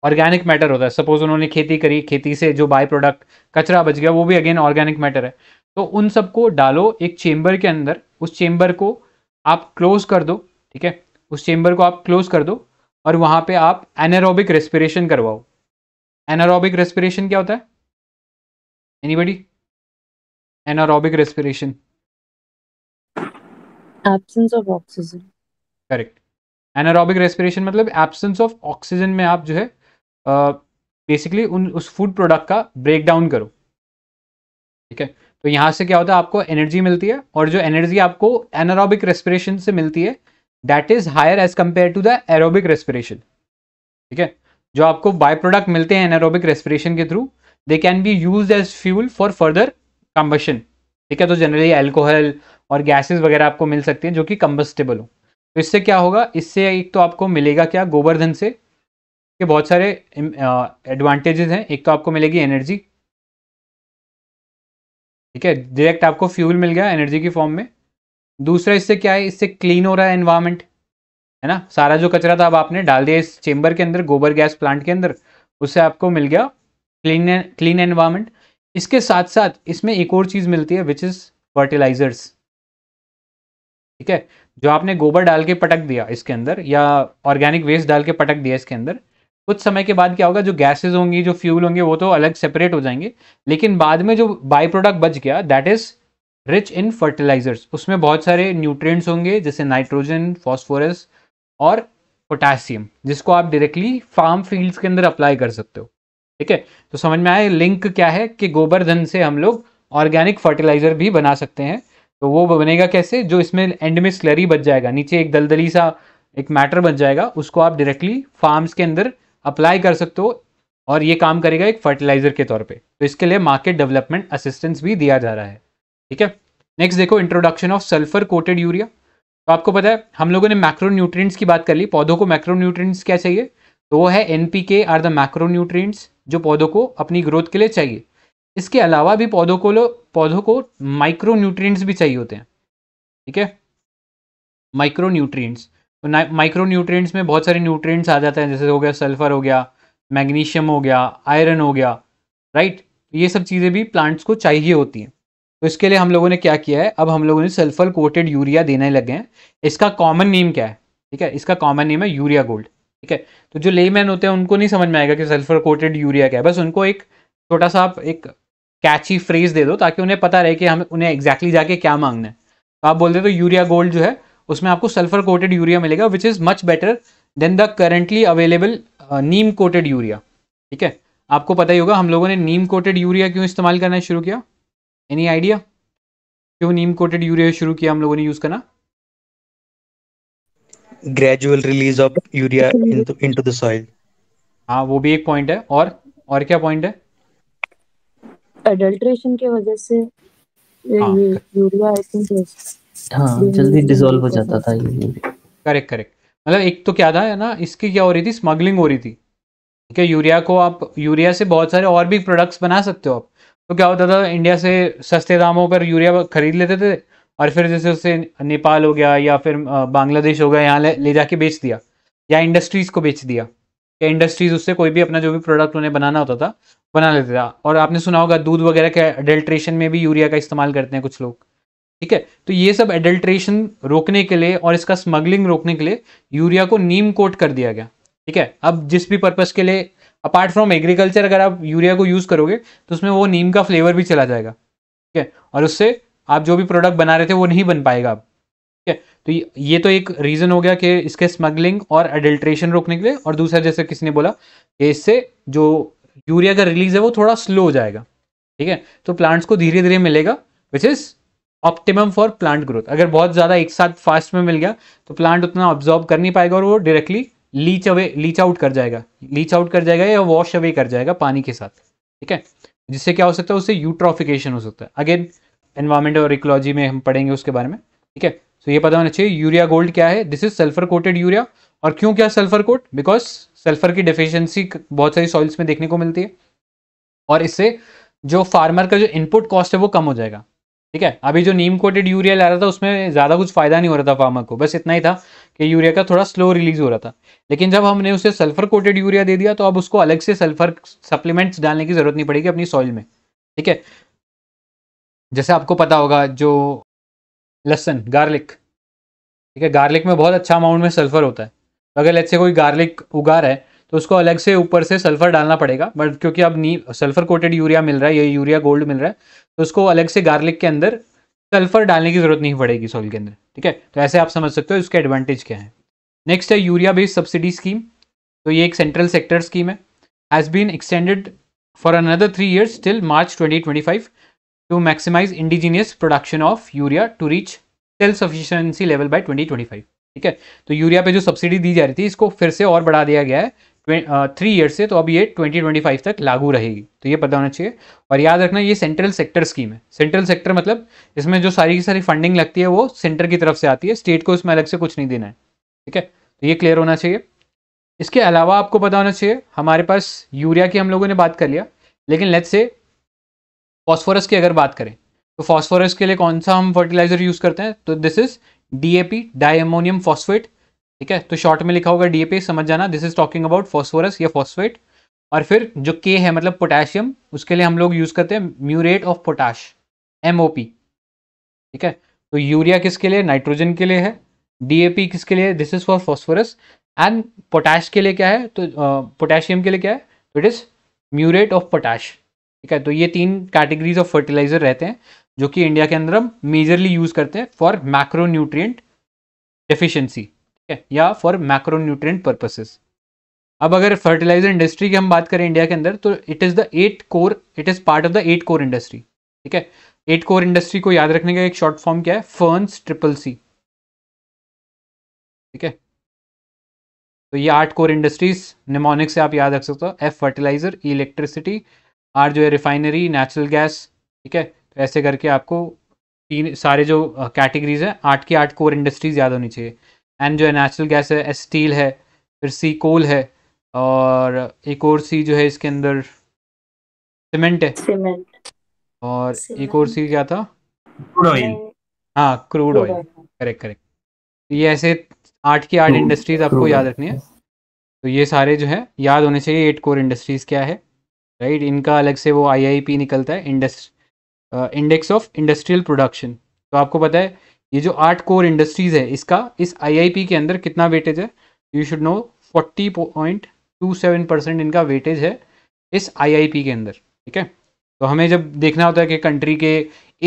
ऑर्गेनिक मैटर होता है सपोज उन्होंने खेती करी खेती से जो बाय प्रोडक्ट कचरा बच गया वो भी अगेन ऑर्गेनिक मैटर है तो उन सबको डालो एक चेंबर के अंदर उस चेंबर को आप क्लोज कर दो ठीक है उस चेम्बर को आप क्लोज कर दो और वहां पे आप एनारोबिक रेस्पिरेशन करवाओ एनारोबिक रेस्पिरेशन क्या होता है anybody anaerobic respiration absence of oxygen correct anaerobic respiration मतलब एब्सेंस ऑफ ऑक्सीजन में आप जो है बेसिकली उन उस फूड प्रोडक्ट का ब्रेक डाउन करो ठीक है तो यहाँ से क्या होता है आपको एनर्जी मिलती है और जो एनर्जी आपको एनारोबिक रेस्पिरेशन से मिलती है that is higher as compare to the aerobic respiration ठीक है जो आपको बाय प्रोडक्ट मिलते हैं एनारोबिक रेस्पिरेशन के through they can be use as fuel for further combustion ठीक है तो जनरली एल्कोहल और गैसेज वगैरह आपको मिल सकती हैं जो कि कंबस्टेबल हो तो इससे क्या होगा इससे एक तो आपको मिलेगा क्या गोवर्धन से के बहुत सारे एडवांटेजेस हैं एक तो आपको मिलेगी एनर्जी ठीक है डायरेक्ट आपको फ्यूल मिल गया एनर्जी की फॉर्म में दूसरा इससे क्या है इससे क्लीन हो रहा है एनवायरमेंट है ना सारा जो कचरा था अब आपने डाल दिया इस चेम्बर के अंदर गोबर गैस प्लांट के अंदर उससे आपको मिल गया क्लीन क्लीन एनवायरमेंट इसके साथ साथ इसमें एक और चीज़ मिलती है विच इज़ फर्टिलाइजर्स ठीक है जो आपने गोबर डाल के पटक दिया इसके अंदर या ऑर्गेनिक वेस्ट डाल के पटक दिया इसके अंदर कुछ समय के बाद क्या होगा जो गैसेज होंगी जो फ्यूल होंगे वो तो अलग सेपरेट हो जाएंगे लेकिन बाद में जो बाई प्रोडक्ट बच गया that is rich in fertilisers उसमें बहुत सारे न्यूट्रिएंट्स होंगे जैसे नाइट्रोजन फॉस्फोरस और पोटासियम जिसको आप डायरेक्टली फार्म फील्ड्स के अंदर अप्लाई कर सकते हो ठीक है तो समझ में आए लिंक क्या है कि गोबर धन से हम लोग ऑर्गेनिक फर्टिलाइजर भी बना सकते हैं तो वो बनेगा कैसे जो इसमें एंड में स्लरी बच जाएगा नीचे एक दलदली सा एक मैटर बच जाएगा उसको आप डायरेक्टली फार्म्स के अंदर अप्लाई कर सकते हो और ये काम करेगा एक फर्टिलाइजर के तौर पे तो इसके लिए मार्केट डेवलपमेंट असिस्टेंस भी दिया जा रहा है ठीक है नेक्स्ट देखो introduction of sulphur coated urea तो आपको पता है हम लोगों ने मैक्रो न्यूट्रिएंट्स की बात कर ली पौधों को मैक्रो न्यूट्रिएंट्स क्या चाहिए तो वो है N P K are the macro nutrients जो पौधों को अपनी ग्रोथ के लिए चाहिए इसके अलावा भी पौधों को पौधों को माइक्रो न्यूट्रिएंट्स भी चाहिए होते हैं ठीक है माइक्रो न्यूट्रिएंट्स माइक्रो तो न्यूट्रिएंट्स में बहुत सारे न्यूट्रिएंट्स आ जाते हैं जैसे हो गया सल्फर हो गया मैग्नीशियम हो गया आयरन हो गया राइट तो ये सब चीज़ें भी प्लांट्स को चाहिए होती हैं तो इसके लिए हम लोगों ने क्या किया है अब हम लोगों ने सल्फर कोटेड यूरिया देने लगे हैं इसका कॉमन नेम क्या है ठीक है इसका कॉमन नेम है यूरिया गोल्ड ठीक है तो जो लेमैन होते हैं उनको नहीं समझ में आएगा कि सल्फर कोटेड यूरिया क्या है बस उनको एक छोटा सा आप एक कैची फ्रेज दे दो ताकि उन्हें पता रहे कि हम उन्हें एग्जैक्टली exactly जाके क्या मांगना है तो आप बोलते तो यूरिया गोल्ड जो है उसमें आपको सल्फर कोटेड यूरिया मिलेगा which is much better than the currently available neem coated urea ठीक है आपको पता ही होगा हम लोगों ने नीम कोटेड यूरिया क्यों इस्तेमाल करना शुरू किया एनी आइडिया क्यों नीम कोटेड यूरिया शुरू किया हम लोगों ने यूज़ करना gradual release of urea into the soil हाँ वो भी एक पॉइंट है और और क्या पॉइंट है एडल्ट्रेशन के वजह से यूरिया आई थिंक हाँ जल्दी डिसॉल्व हो जाता था ये करेक्ट करेक्ट मतलब एक तो क्या था ना इसकी क्या हो रही थी स्मगलिंग हो रही थी ठीक है यूरिया को आप यूरिया से बहुत सारे और भी प्रोडक्ट्स बना सकते हो आप तो क्या होता था इंडिया से सस्ते दामों पर यूरिया खरीद लेते थे और फिर जैसे उससे नेपाल हो गया या फिर बांग्लादेश हो गया यहाँ ले, ले जाके बेच दिया या इंडस्ट्रीज़ को बेच दिया या इंडस्ट्रीज़ उससे कोई भी अपना जो भी प्रोडक्ट उन्हें बनाना होता था बना लेते थे और आपने सुना होगा दूध वगैरह के अडल्ट्रेशन में भी यूरिया का इस्तेमाल करते हैं कुछ लोग ठीक है तो ये सब एडल्ट्रेशन रोकने के लिए और इसका स्मगलिंग रोकने के लिए यूरिया को नीम कोट कर दिया गया ठीक है अब जिस भी पर्पज़ के लिए अपार्ट फ्रॉम एग्रीकल्चर अगर आप यूरिया को यूज़ करोगे तो उसमें वो नीम का फ्लेवर भी चला जाएगा ठीक है और उससे आप जो भी प्रोडक्ट बना रहे थे वो नहीं बन पाएगा आप ठीक है तो ये तो एक रीज़न हो गया कि इसके स्मगलिंग और एडल्ट्रेशन रोकने के लिए और दूसरा जैसे किसी ने बोला कि इससे जो यूरिया का रिलीज है वो थोड़ा स्लो हो जाएगा ठीक है तो प्लांट्स को धीरे धीरे मिलेगा which is optimum for plant growth अगर बहुत ज़्यादा एक साथ फास्ट में मिल गया तो प्लांट उतना ऑब्जॉर्व कर नहीं पाएगा और वो directly leach away leach out कर जाएगा लीच आउट कर जाएगा या वॉश अवे कर जाएगा पानी के साथ ठीक है जिससे क्या हो सकता है उससे यूट्रोफिकेशन हो सकता है अगेन एनवायरमेंट और इकोलॉजी में हम पढ़ेंगे उसके बारे में ठीक है सो ये पता होना चाहिए यूरिया गोल्ड क्या है this is sulphur coated urea और क्यों क्या सल्फर कोट बिकॉज सल्फर की डिफिशियंसी बहुत सारी सॉइल्स में देखने को मिलती है और इससे जो फार्मर का जो इनपुट कॉस्ट है वो कम हो जाएगा ठीक है अभी जो नीम कोटेड यूरिया ला रहा था उसमें ज़्यादा कुछ फ़ायदा नहीं हो रहा था फार्मर को बस इतना ही था कि यूरिया का थोड़ा स्लो रिलीज हो रहा था लेकिन जब हमने उसे सल्फर कोटेड यूरिया दे दिया तो अब उसको अलग से सल्फर सप्लीमेंट्स डालने की ज़रूरत नहीं पड़ेगी अपनी सॉइल में ठीक है जैसे आपको पता होगा जो लहसन गार्लिक ठीक है गार्लिक में बहुत अच्छा अमाउंट में सल्फर होता है तो अगर लेट से कोई गार्लिक उगा रहा है तो उसको अलग से ऊपर से सल्फर डालना पड़ेगा बट क्योंकि अब नी सल्फर कोटेड यूरिया मिल रहा है ये यूरिया गोल्ड मिल रहा है तो उसको अलग से गार्लिक के अंदर सल्फर डालने की जरूरत नहीं पड़ेगी सॉइल के अंदर ठीक है तो ऐसे आप समझ सकते हो इसके एडवांटेज क्या है नेक्स्ट है यूरिया बेस्ड सब्सिडी स्कीम तो ये एक सेंट्रल सेक्टर स्कीम है has been extended for another three years till March twenty to maximise indigenous production of urea to reach self sufficiency level by 2025 ठीक है तो यूरिया पे जो सब्सिडी दी जा रही थी इसको फिर से और बढ़ा दिया गया है थ्री ईयर से तो अब ये 2025 तक लागू रहेगी तो ये पता होना चाहिए और याद रखना ये सेंट्रल सेक्टर स्कीम है सेंट्रल सेक्टर मतलब इसमें जो सारी की सारी फंडिंग लगती है वो सेंटर की तरफ से आती है स्टेट को इसमें अलग से कुछ नहीं देना है ठीक है तो ये क्लियर होना चाहिए इसके अलावा आपको पता होना चाहिए हमारे पास यूरिया की हम लोगों ने बात कर लिया लेकिन लेट से फॉस्फोरस की अगर बात करें तो फॉस्फोरस के लिए कौन सा हम फर्टिलाइजर यूज़ करते हैं तो this is D A P di ammonium phosphate ठीक है तो शॉर्ट में लिखा होगा डीएपी समझ जाना this is talking about phosphorus या फॉस्फेट और फिर जो के है मतलब पोटेशियम उसके लिए हम लोग यूज़ करते हैं म्यूरेट ऑफ पोटाश एम ठीक है तो यूरिया किसके लिए नाइट्रोजन के लिए है डीएपी किसके लिए this is for phosphorus and potash के लिए क्या है तो पोटेशियम uh, के लिए क्या है it is muriate of potash ठीक है तो ये तीन कैटेगरीज ऑफ फर्टिलाइजर रहते हैं जो कि इंडिया के अंदर हम मेजरली यूज़ करते हैं फॉर मैक्रो न्यूट्रिएंट डेफिशिएंसी या फॉर मैक्रोन्यूट्रिएंट पर्पसेस अब अगर फर्टिलाइजर इंडस्ट्री की हम बात करें इंडिया के अंदर तो it is the eight core it is part of the eight core industry ठीक है एट कोर इंडस्ट्री को याद रखने का एक शॉर्ट फॉर्म क्या है फर्न्स ट्रिपल सी ठीक है तो ये आठ कोर इंडस्ट्रीज निमोनिक से आप याद रख सकते हो F fertiliser E electricity R जो है रिफाइनरी नेचुरल गैस ठीक है तो ऐसे करके आपको तीन सारे जो कैटेगरीज हैं आठ की आठ कोर इंडस्ट्रीज याद होनी चाहिए एंड जो है नेचुरल गैस है स्टील है फिर सी कोल है और एक और सी जो है इसके अंदर सीमेंट है सीमेंट और Cement. एक और सी क्या था क्रूड ऑयल हाँ क्रूड ऑयल करेक्ट करेक्ट ये ऐसे आठ की आठ इंडस्ट्रीज आपको याद रखनी है तो ये सारे जो है याद होने चाहिए एट कोर इंडस्ट्रीज क्या है राइट इनका अलग से वो आईआईपी निकलता है indust index of industrial production तो आपको पता है ये जो आठ कोर इंडस्ट्रीज है इसका इस आईआईपी के अंदर कितना वेटेज है you should know forty point two seven percent इनका वेटेज है इस आईआईपी के अंदर ठीक है तो हमें जब देखना होता है कि कंट्री के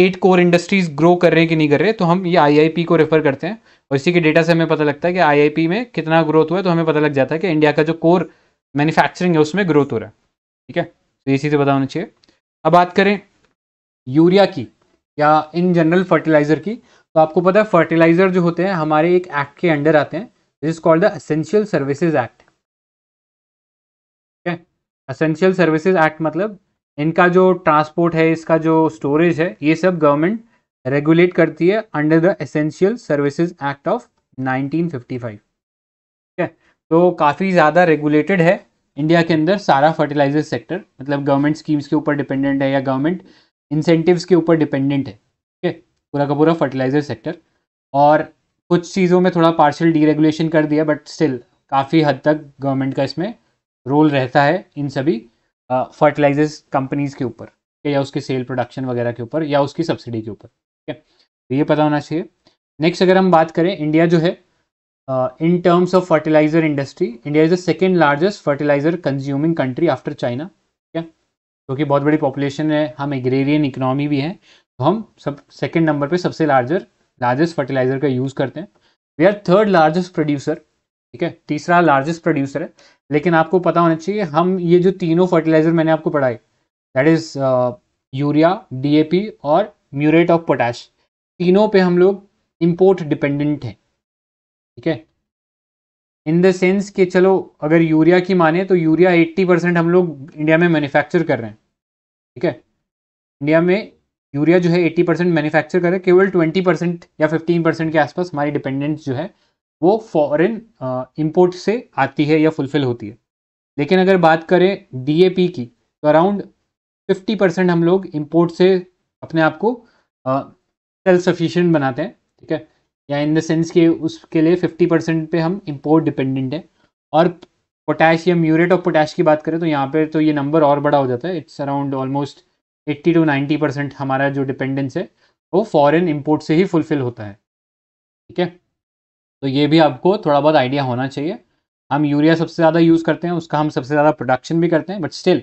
एट कोर इंडस्ट्रीज ग्रो कर रहे हैं कि नहीं कर रहे तो हम ये आईआईपी को रेफर करते हैं और इसी के डेटा से हमें पता लगता है कि आईआईपी में कितना ग्रोथ हुआ है तो हमें पता लग जाता है कि इंडिया का जो कोर मैन्युफैक्चरिंग है उसमें ग्रोथ हो रहा है ठीक है तो इसी से पता होना चाहिए अब बात करें यूरिया की या इन जनरल फर्टिलाइज़र की तो आपको पता है फर्टिलाइजर जो होते हैं हमारे एक एक्ट के अंडर आते हैं this is called the essential services act ठीक है असेंशियल सर्विसेज एक्ट मतलब इनका जो ट्रांसपोर्ट है इसका जो स्टोरेज है ये सब गवर्नमेंट रेगुलेट करती है under the essential services act of 1955 ठीक है तो काफ़ी ज़्यादा रेगुलेटेड है इंडिया के अंदर सारा फर्टिलाइजर सेक्टर मतलब गवर्नमेंट स्कीम्स के ऊपर डिपेंडेंट है या गवर्नमेंट इंसेंटिव्स के ऊपर डिपेंडेंट है पूरा का पूरा फर्टिलाइज़र सेक्टर और कुछ चीज़ों में थोड़ा पार्शियल डीरेगुलेशन कर दिया बट स्टिल काफ़ी हद तक गवर्नमेंट का इसमें रोल रहता है इन सभी फर्टिलाइजर्स कंपनीज़ के ऊपर या उसके सेल प्रोडक्शन वगैरह के ऊपर या उसकी सब्सिडी के ऊपर ठीक है तो ये पता होना चाहिए नेक्स्ट अगर हम बात करें इंडिया जो है in terms of fertiliser industry India is the second largest fertiliser consuming country after China ठीक है क्योंकि बहुत बड़ी पॉपुलेशन है हम एग्रेरियन इकोनॉमी भी हैं तो हम सब सेकेंड नंबर पर सबसे लार्जर लार्जेस्ट फर्टिलाइजर का यूज़ करते हैं we are third largest producer ठीक है तीसरा लार्जेस्ट प्रोड्यूसर है लेकिन आपको पता होना चाहिए हम ये जो तीनों फर्टिलाइजर मैंने आपको पढ़ाए दैट इज़ यूरिया डी और म्यूरेट ऑफ पोटैश तीनों पे हम लोग इम्पोर्ट डिपेंडेंट हैं ठीक है इन द सेंस कि चलो अगर यूरिया की माने तो यूरिया 80 परसेंट हम लोग इंडिया में मैन्युफैक्चर कर रहे हैं ठीक है इंडिया में यूरिया जो है 80 परसेंट मैन्युफैक्चर करें केवल 20 परसेंट या 15 परसेंट के आसपास हमारी डिपेंडेंस जो है वो फॉरेन इंपोर्ट से आती है या फुलफिल होती है लेकिन अगर बात करें डीएपी की तो अराउंड 50 परसेंट हम लोग इम्पोर्ट से अपने आप को सेल्फ सफिशेंट बनाते हैं ठीक है या इन द सेंस कि उसके लिए 50 परसेंट पर हम इम्पोर्ट डिपेंडेंट हैं और या म्यूरेट ऑफ पोटैश की बात करें तो यहाँ पर तो ये नंबर और बड़ा हो जाता है it's around almost eighty to ninety percent हमारा जो डिपेंडेंस है वो फॉरेन इंपोर्ट से ही फुलफिल होता है ठीक है तो ये भी आपको थोड़ा बहुत आइडिया होना चाहिए हम यूरिया सबसे ज़्यादा यूज़ करते हैं उसका हम सबसे ज़्यादा प्रोडक्शन भी करते हैं बट स्टिल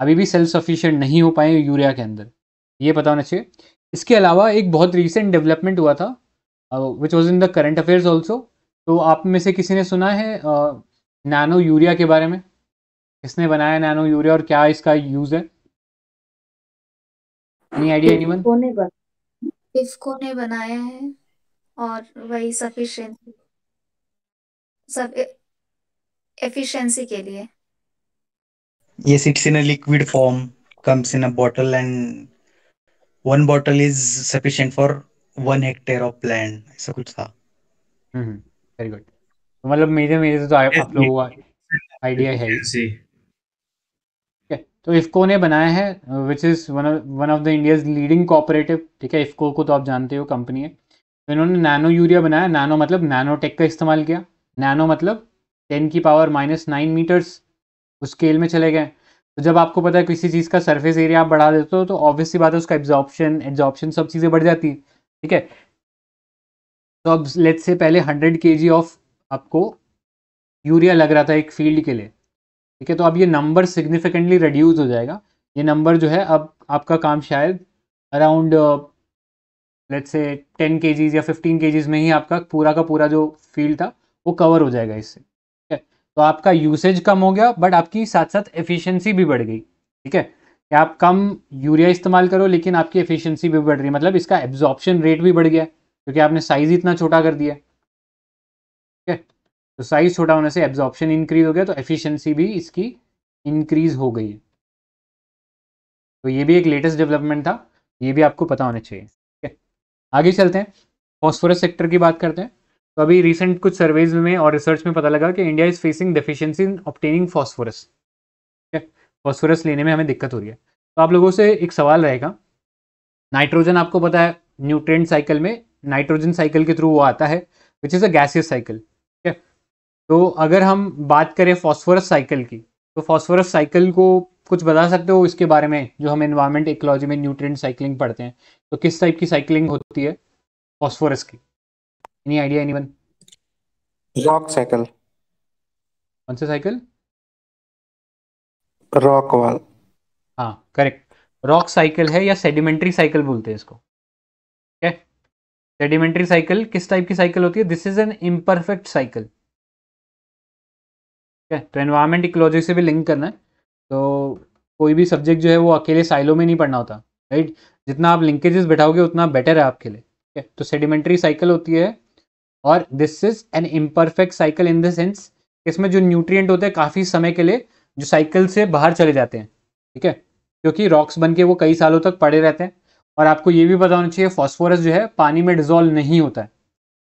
अभी भी सेल्फ सफिशियंट नहीं हो पाए यूरिया के अंदर ये पता होना चाहिए इसके अलावा एक बहुत रिसेंट डेवलपमेंट हुआ था which was in the current affairs also तो आप में से किसी ने सुना है नैनो यूरिया के बारे में किसने बनाया नैनो यूरिया और क्या इसका यूज़ है एनी आईडिया एनीवन को ने इफको ने बनाया है और वही सफिशिएंसी सब एफिशिएंसी के लिए ये sits in a liquid form comes in a bottle and one bottle is sufficient for one hectare of land ऐसा कुछ था हम्म वेरी गुड मतलब मेरे मेरे तो आप लोगों का आइडिया है जी तो इफ्को ने बनाया है which is one of the India's leading cooperative ठीक है इफ़को को तो आप जानते हो कंपनी है तो इन्होंने नैनो यूरिया बनाया नैनो मतलब नैनो टेक का इस्तेमाल किया नैनो मतलब टेन की पावर माइनस नाइन मीटर्स उस स्केल में चले गए तो जब आपको पता है किसी चीज़ का सरफेस एरिया आप बढ़ा देते हो तो ऑब्वियसली बात है उसका एब्जॉर्प्शन एब्जॉर्प्शन सब चीज़ें बढ़ जाती है ठीक है तो अब लेट से पहले हंड्रेड के ऑफ आपको यूरिया लग रहा था एक फील्ड के लिए ठीक है तो अब ये नंबर सिग्निफिकेंटली रिड्यूस हो जाएगा ये नंबर जो है अब आपका काम शायद अराउंड लेट से टेन के या फिफ्टीन के में ही आपका पूरा का पूरा जो फील्ड था वो कवर हो जाएगा इससे ठीक है तो आपका यूसेज कम हो गया बट आपकी साथ साथ एफिशिएंसी भी बढ़ गई ठीक है कि आप कम यूरिया इस्तेमाल करो लेकिन आपकी एफिशिएंसी भी बढ़ रही है मतलब इसका एब्जॉर्प्शन रेट भी बढ़ गया क्योंकि आपने साइज इतना छोटा कर दिया तो साइज छोटा होने से एब्जॉर्प्शन इंक्रीज हो गया तो एफिशिएंसी भी इसकी इंक्रीज हो गई है तो ये भी एक लेटेस्ट डेवलपमेंट था ये भी आपको पता होना चाहिए ठीक है आगे चलते हैं फॉस्फोरस सेक्टर की बात करते हैं तो अभी रिसेंट कुछ सर्वेज में और रिसर्च में पता लगा कि India is facing deficiency in obtaining phosphorus ठीक है फॉस्फोरस लेने में हमें दिक्कत हो रही है तो आप लोगों से एक सवाल रहेगा नाइट्रोजन आपको पता है न्यूट्रेंट साइकिल में नाइट्रोजन साइकिल के थ्रू वो आता है which is a gaseous cycle तो अगर हम बात करें फॉस्फोरस साइकिल की तो फॉस्फोरस साइकिल को कुछ बता सकते हो इसके बारे में जो हम इन्वायरमेंट इकोलॉजी में न्यूट्रिएंट साइकिलिंग पढ़ते हैं तो किस टाइप की साइकिलिंग होती है फॉस्फोरस की any idea anyone rock cycle कौन सा साइकिल रॉक वाल हाँ करेक्ट रॉक साइकिल है या सेडिमेंट्री साइकिल बोलते हैं इसको सेडिमेंट्री साइकिल किस टाइप की साइकिल होती है this is an imperfect cycle ठीक है तो एनवायरमेंट इकोलॉजी से भी लिंक करना है तो कोई भी सब्जेक्ट जो है वो अकेले साइलो में नहीं पढ़ना होता राइट जितना आप लिंकेजेस बैठाओगे उतना बेटर है आपके लिए ठीक है तो सेडिमेंट्री साइकिल होती है और this is an imperfect cycle in the sense इसमें जो न्यूट्रिएंट होते हैं काफ़ी समय के लिए जो साइकिल से बाहर चले जाते हैं ठीक है क्योंकि रॉक्स बन के वो कई सालों तक पड़े रहते हैं और आपको ये भी पता होना चाहिए फॉस्फोरस जो है पानी में डिजोल्व नहीं होता है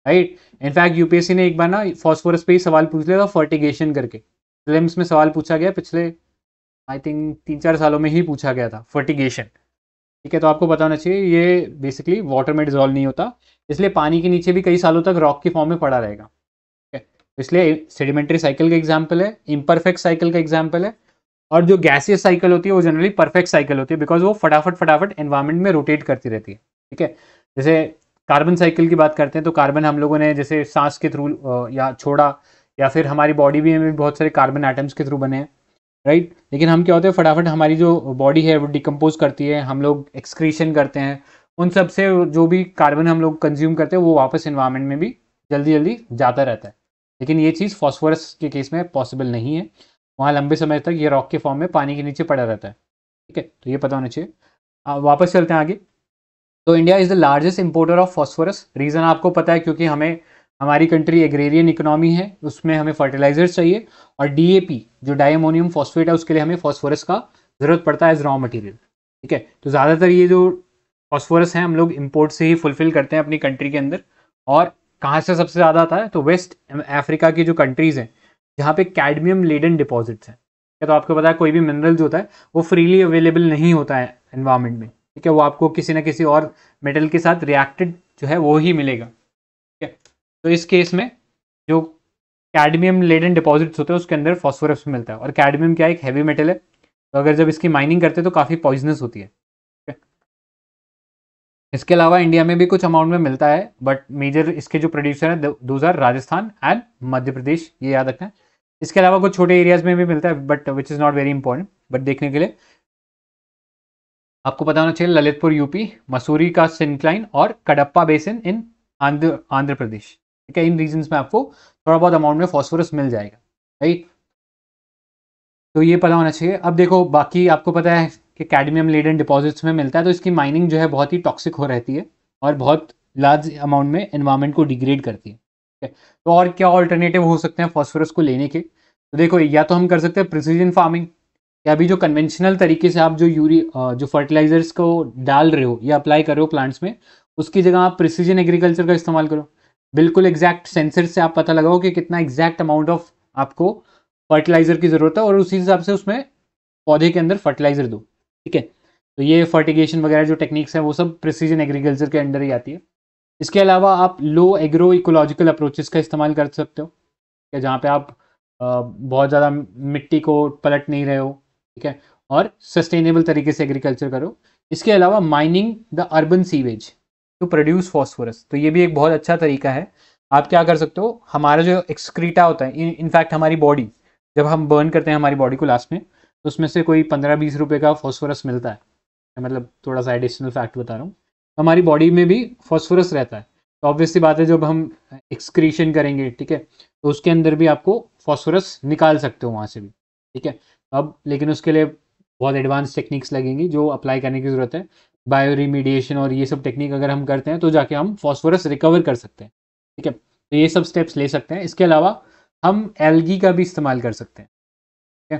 राइट इनफैक्ट यूपीएससी ने एक बार ना फॉस्फोरस पे ही सवाल पूछ लिया था फर्टिगेशन करके प्रिलिम्स में सवाल पूछा गया पिछले आई थिंक तीन चार सालों में ही पूछा गया था फर्टिगेशन ठीक है तो आपको बताना चाहिए ये बेसिकली वाटर में डिजॉल्व नहीं होता इसलिए पानी के नीचे भी कई सालों तक रॉक के फॉर्म में पड़ा रहेगा ठीक है तो इसलिए सेडिमेंट्री साइकिल का एग्जाम्पल है इम्परफेक्ट साइकिल का एग्जाम्पल है और जो गैसियस साइकिल होती है वो जनरली परफेक्ट साइकिल होती है बिकॉज वो फटाफट फटाफट एनवायरमेंट में रोटेट करती रहती है ठीक है जैसे कार्बन साइकिल की बात करते हैं तो कार्बन हम लोगों ने जैसे सांस के थ्रू या छोड़ा या फिर हमारी बॉडी भी हमें बहुत सारे कार्बन आइटम्स के थ्रू बने हैं राइट right? लेकिन हम क्या होते हैं फटाफट हमारी जो बॉडी है वो डिकम्पोज करती है हम लोग एक्सक्रीशन करते हैं उन सब से जो भी कार्बन हम लोग कंज्यूम करते हैं वो वापस इन्वायरमेंट में भी जल्दी जल्दी जाता रहता है लेकिन ये चीज़ फॉस्फोरस के केस में पॉसिबल नहीं है वहाँ लंबे समय तक ये रॉक के फॉर्म में पानी के नीचे पड़ा रहता है ठीक है तो ये पता होना चाहिए वापस चलते हैं आगे तो India is the largest importer of phosphorus reason आपको पता है क्योंकि हमें हमारी कंट्री एग्रेरियन इकोनॉमी है उसमें हमें फर्टिलाइजर्स चाहिए और डी जो डायमोनियम फॉस्फेट है उसके लिए हमें फॉस्फोरस का ज़रूरत पड़ता है एज रॉ मटेरियल ठीक है तो ज़्यादातर ये जो फॉस्फोरस है हम लोग इम्पोर्ट से ही फुलफिल करते हैं अपनी कंट्री के अंदर और कहाँ से सबसे ज़्यादा आता है तो वेस्ट अफ्रीका की जो कंट्रीज़ हैं जहाँ पे कैडमियम लेडन डिपॉजिट्स हैं ठीक है तो आपको पता है कोई भी मिनरल जो होता है वो फ्रीली अवेलेबल नहीं होता है एनवायरमेंट में ठीक है वो आपको किसी ना किसी और मेटल के साथ रिएक्टेड जो है वो ही मिलेगा ठीक है तो इस केस में जो कैडमियम लेडन डिपॉजिट्स होते हैं उसके अंदर फॉस्फोरस मिलता है और कैडमियम क्या है एक हैवी मेटल है तो अगर जब इसकी माइनिंग करते हैं तो काफ़ी पॉइजनस होती है इसके अलावा इंडिया में भी कुछ अमाउंट में मिलता है बट मेजर इसके जो प्रोड्यूसर हैं दो आर राजस्थान एंड मध्य प्रदेश ये याद रखना है इसके अलावा कुछ छोटे एरियाज में भी मिलता है but which is not very important but देखने के लिए आपको पता होना चाहिए ललितपुर यूपी मसूरी का सिंक्लाइन और कडप्पा बेसिन इन आंध्र आंध्र प्रदेश ठीक है इन रीजन में आपको थोड़ा बहुत अमाउंट में फॉस्फोरस मिल जाएगा राइट तो ये पता होना चाहिए अब देखो बाकी आपको पता है कि कैडमियम लेडन डिपॉजिट्स में मिलता है तो इसकी माइनिंग जो है बहुत ही टॉक्सिक हो रहती है और बहुत लार्ज अमाउंट में एनवायरमेंट को डिग्रेड करती है ठीक है तो और क्या ऑल्टरनेटिव हो सकते हैं फॉस्फोरस को लेने के तो देखो या तो हम कर सकते हैं प्रिसीजन फार्मिंग या अभी जो कन्वेंशनल तरीके से आप जो यूरी जो फर्टिलाइजर्स को डाल रहे हो या अप्लाई कर रहे हो प्लांट्स में उसकी जगह आप प्रिसीजन एग्रीकल्चर का इस्तेमाल करो बिल्कुल एग्जैक्ट सेंसर से आप पता लगाओ कि कितना एग्जैक्ट अमाउंट ऑफ आपको फर्टिलाइज़र की ज़रूरत है और उसी हिसाब से उसमें पौधे के अंदर फर्टिलाइज़र दो ठीक है तो ये फर्टिगेशन वगैरह जो टेक्निक्स हैं वो सब प्रिसीजन एग्रीकल्चर के अंडर ही आती है इसके अलावा आप लो एग्रो इकोलॉजिकल अप्रोचेस का इस्तेमाल कर सकते हो ठीक है जहाँ पे आप बहुत ज़्यादा मिट्टी को पलट नहीं रहे हो ठीक है और सस्टेनेबल तरीके से एग्रीकल्चर करो इसके अलावा mining the urban sewage to produce phosphorus तो ये भी एक बहुत अच्छा तरीका है आप क्या कर सकते हो हमारा जो एक्सक्रीटा होता है इनफैक्ट हमारी बॉडी जब हम बर्न करते हैं हमारी बॉडी को लास्ट में तो उसमें से कोई पंद्रह बीस रुपये का फॉस्फोरस मिलता है मतलब थोड़ा सा एडिशनल फैक्ट बता रहा हूँ तो हमारी बॉडी में भी फॉस्फोरस रहता है तो ऑब्वियसली बात है जब हम एक्सक्रीशन करेंगे ठीक है तो उसके अंदर भी आपको फॉस्फोरस निकाल सकते हो वहाँ से भी ठीक है अब लेकिन उसके लिए बहुत एडवांस टेक्निक्स लगेंगी जो अप्लाई करने की ज़रूरत है बायो रिमीडिएशन और ये सब टेक्निक अगर हम करते हैं तो जाके हम फॉस्फोरस रिकवर कर सकते हैं ठीक है तो ये सब स्टेप्स ले सकते हैं इसके अलावा हम एलगी का भी इस्तेमाल कर सकते हैं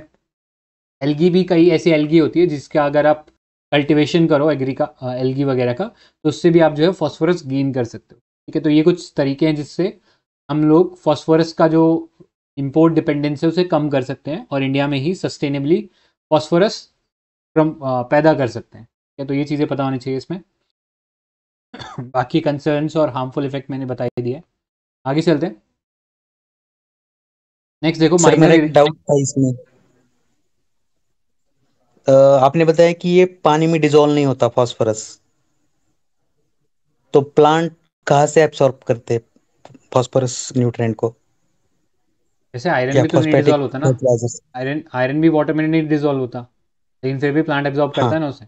ठीक है एलगी भी कई ऐसी एलगी होती है जिसका अगर आप कल्टिवेशन करो एग्री का एलगी वगैरह का तो उससे भी आप जो है फॉस्फोरस गेन कर सकते हो ठीक है तो ये कुछ तरीके हैं जिससे हम लोग फॉस्फोरस का जो इम्पोर्ट डिपेंडेंस है उसे कम कर सकते हैं और इंडिया में ही सस्टेनेबली फॉस्फोरस पैदा कर सकते हैं है तो ये चीज़ें पता होनी चाहिए इसमें बाकी कंसर्न्स और हार्मफुल इफेक्ट मैंने बता ही दिया आगे चलते हैं नेक्स्ट देखो माइनर डाउट था इसमें आपने बताया कि ये पानी में डिजोल्व नहीं होता फास्फोरस तो प्लांट कहाँ से एब्सॉर्ब करते फास्फोरस न्यूट्रिएंट को जैसे आयरन भी तो नहीं डिजोल्व होता ना आयरन आयरन भी वाटर में नहीं डिजोल्व होता लेकिन फिर भी प्लांट एब्सॉर्ब करता हाँ। है ना उसे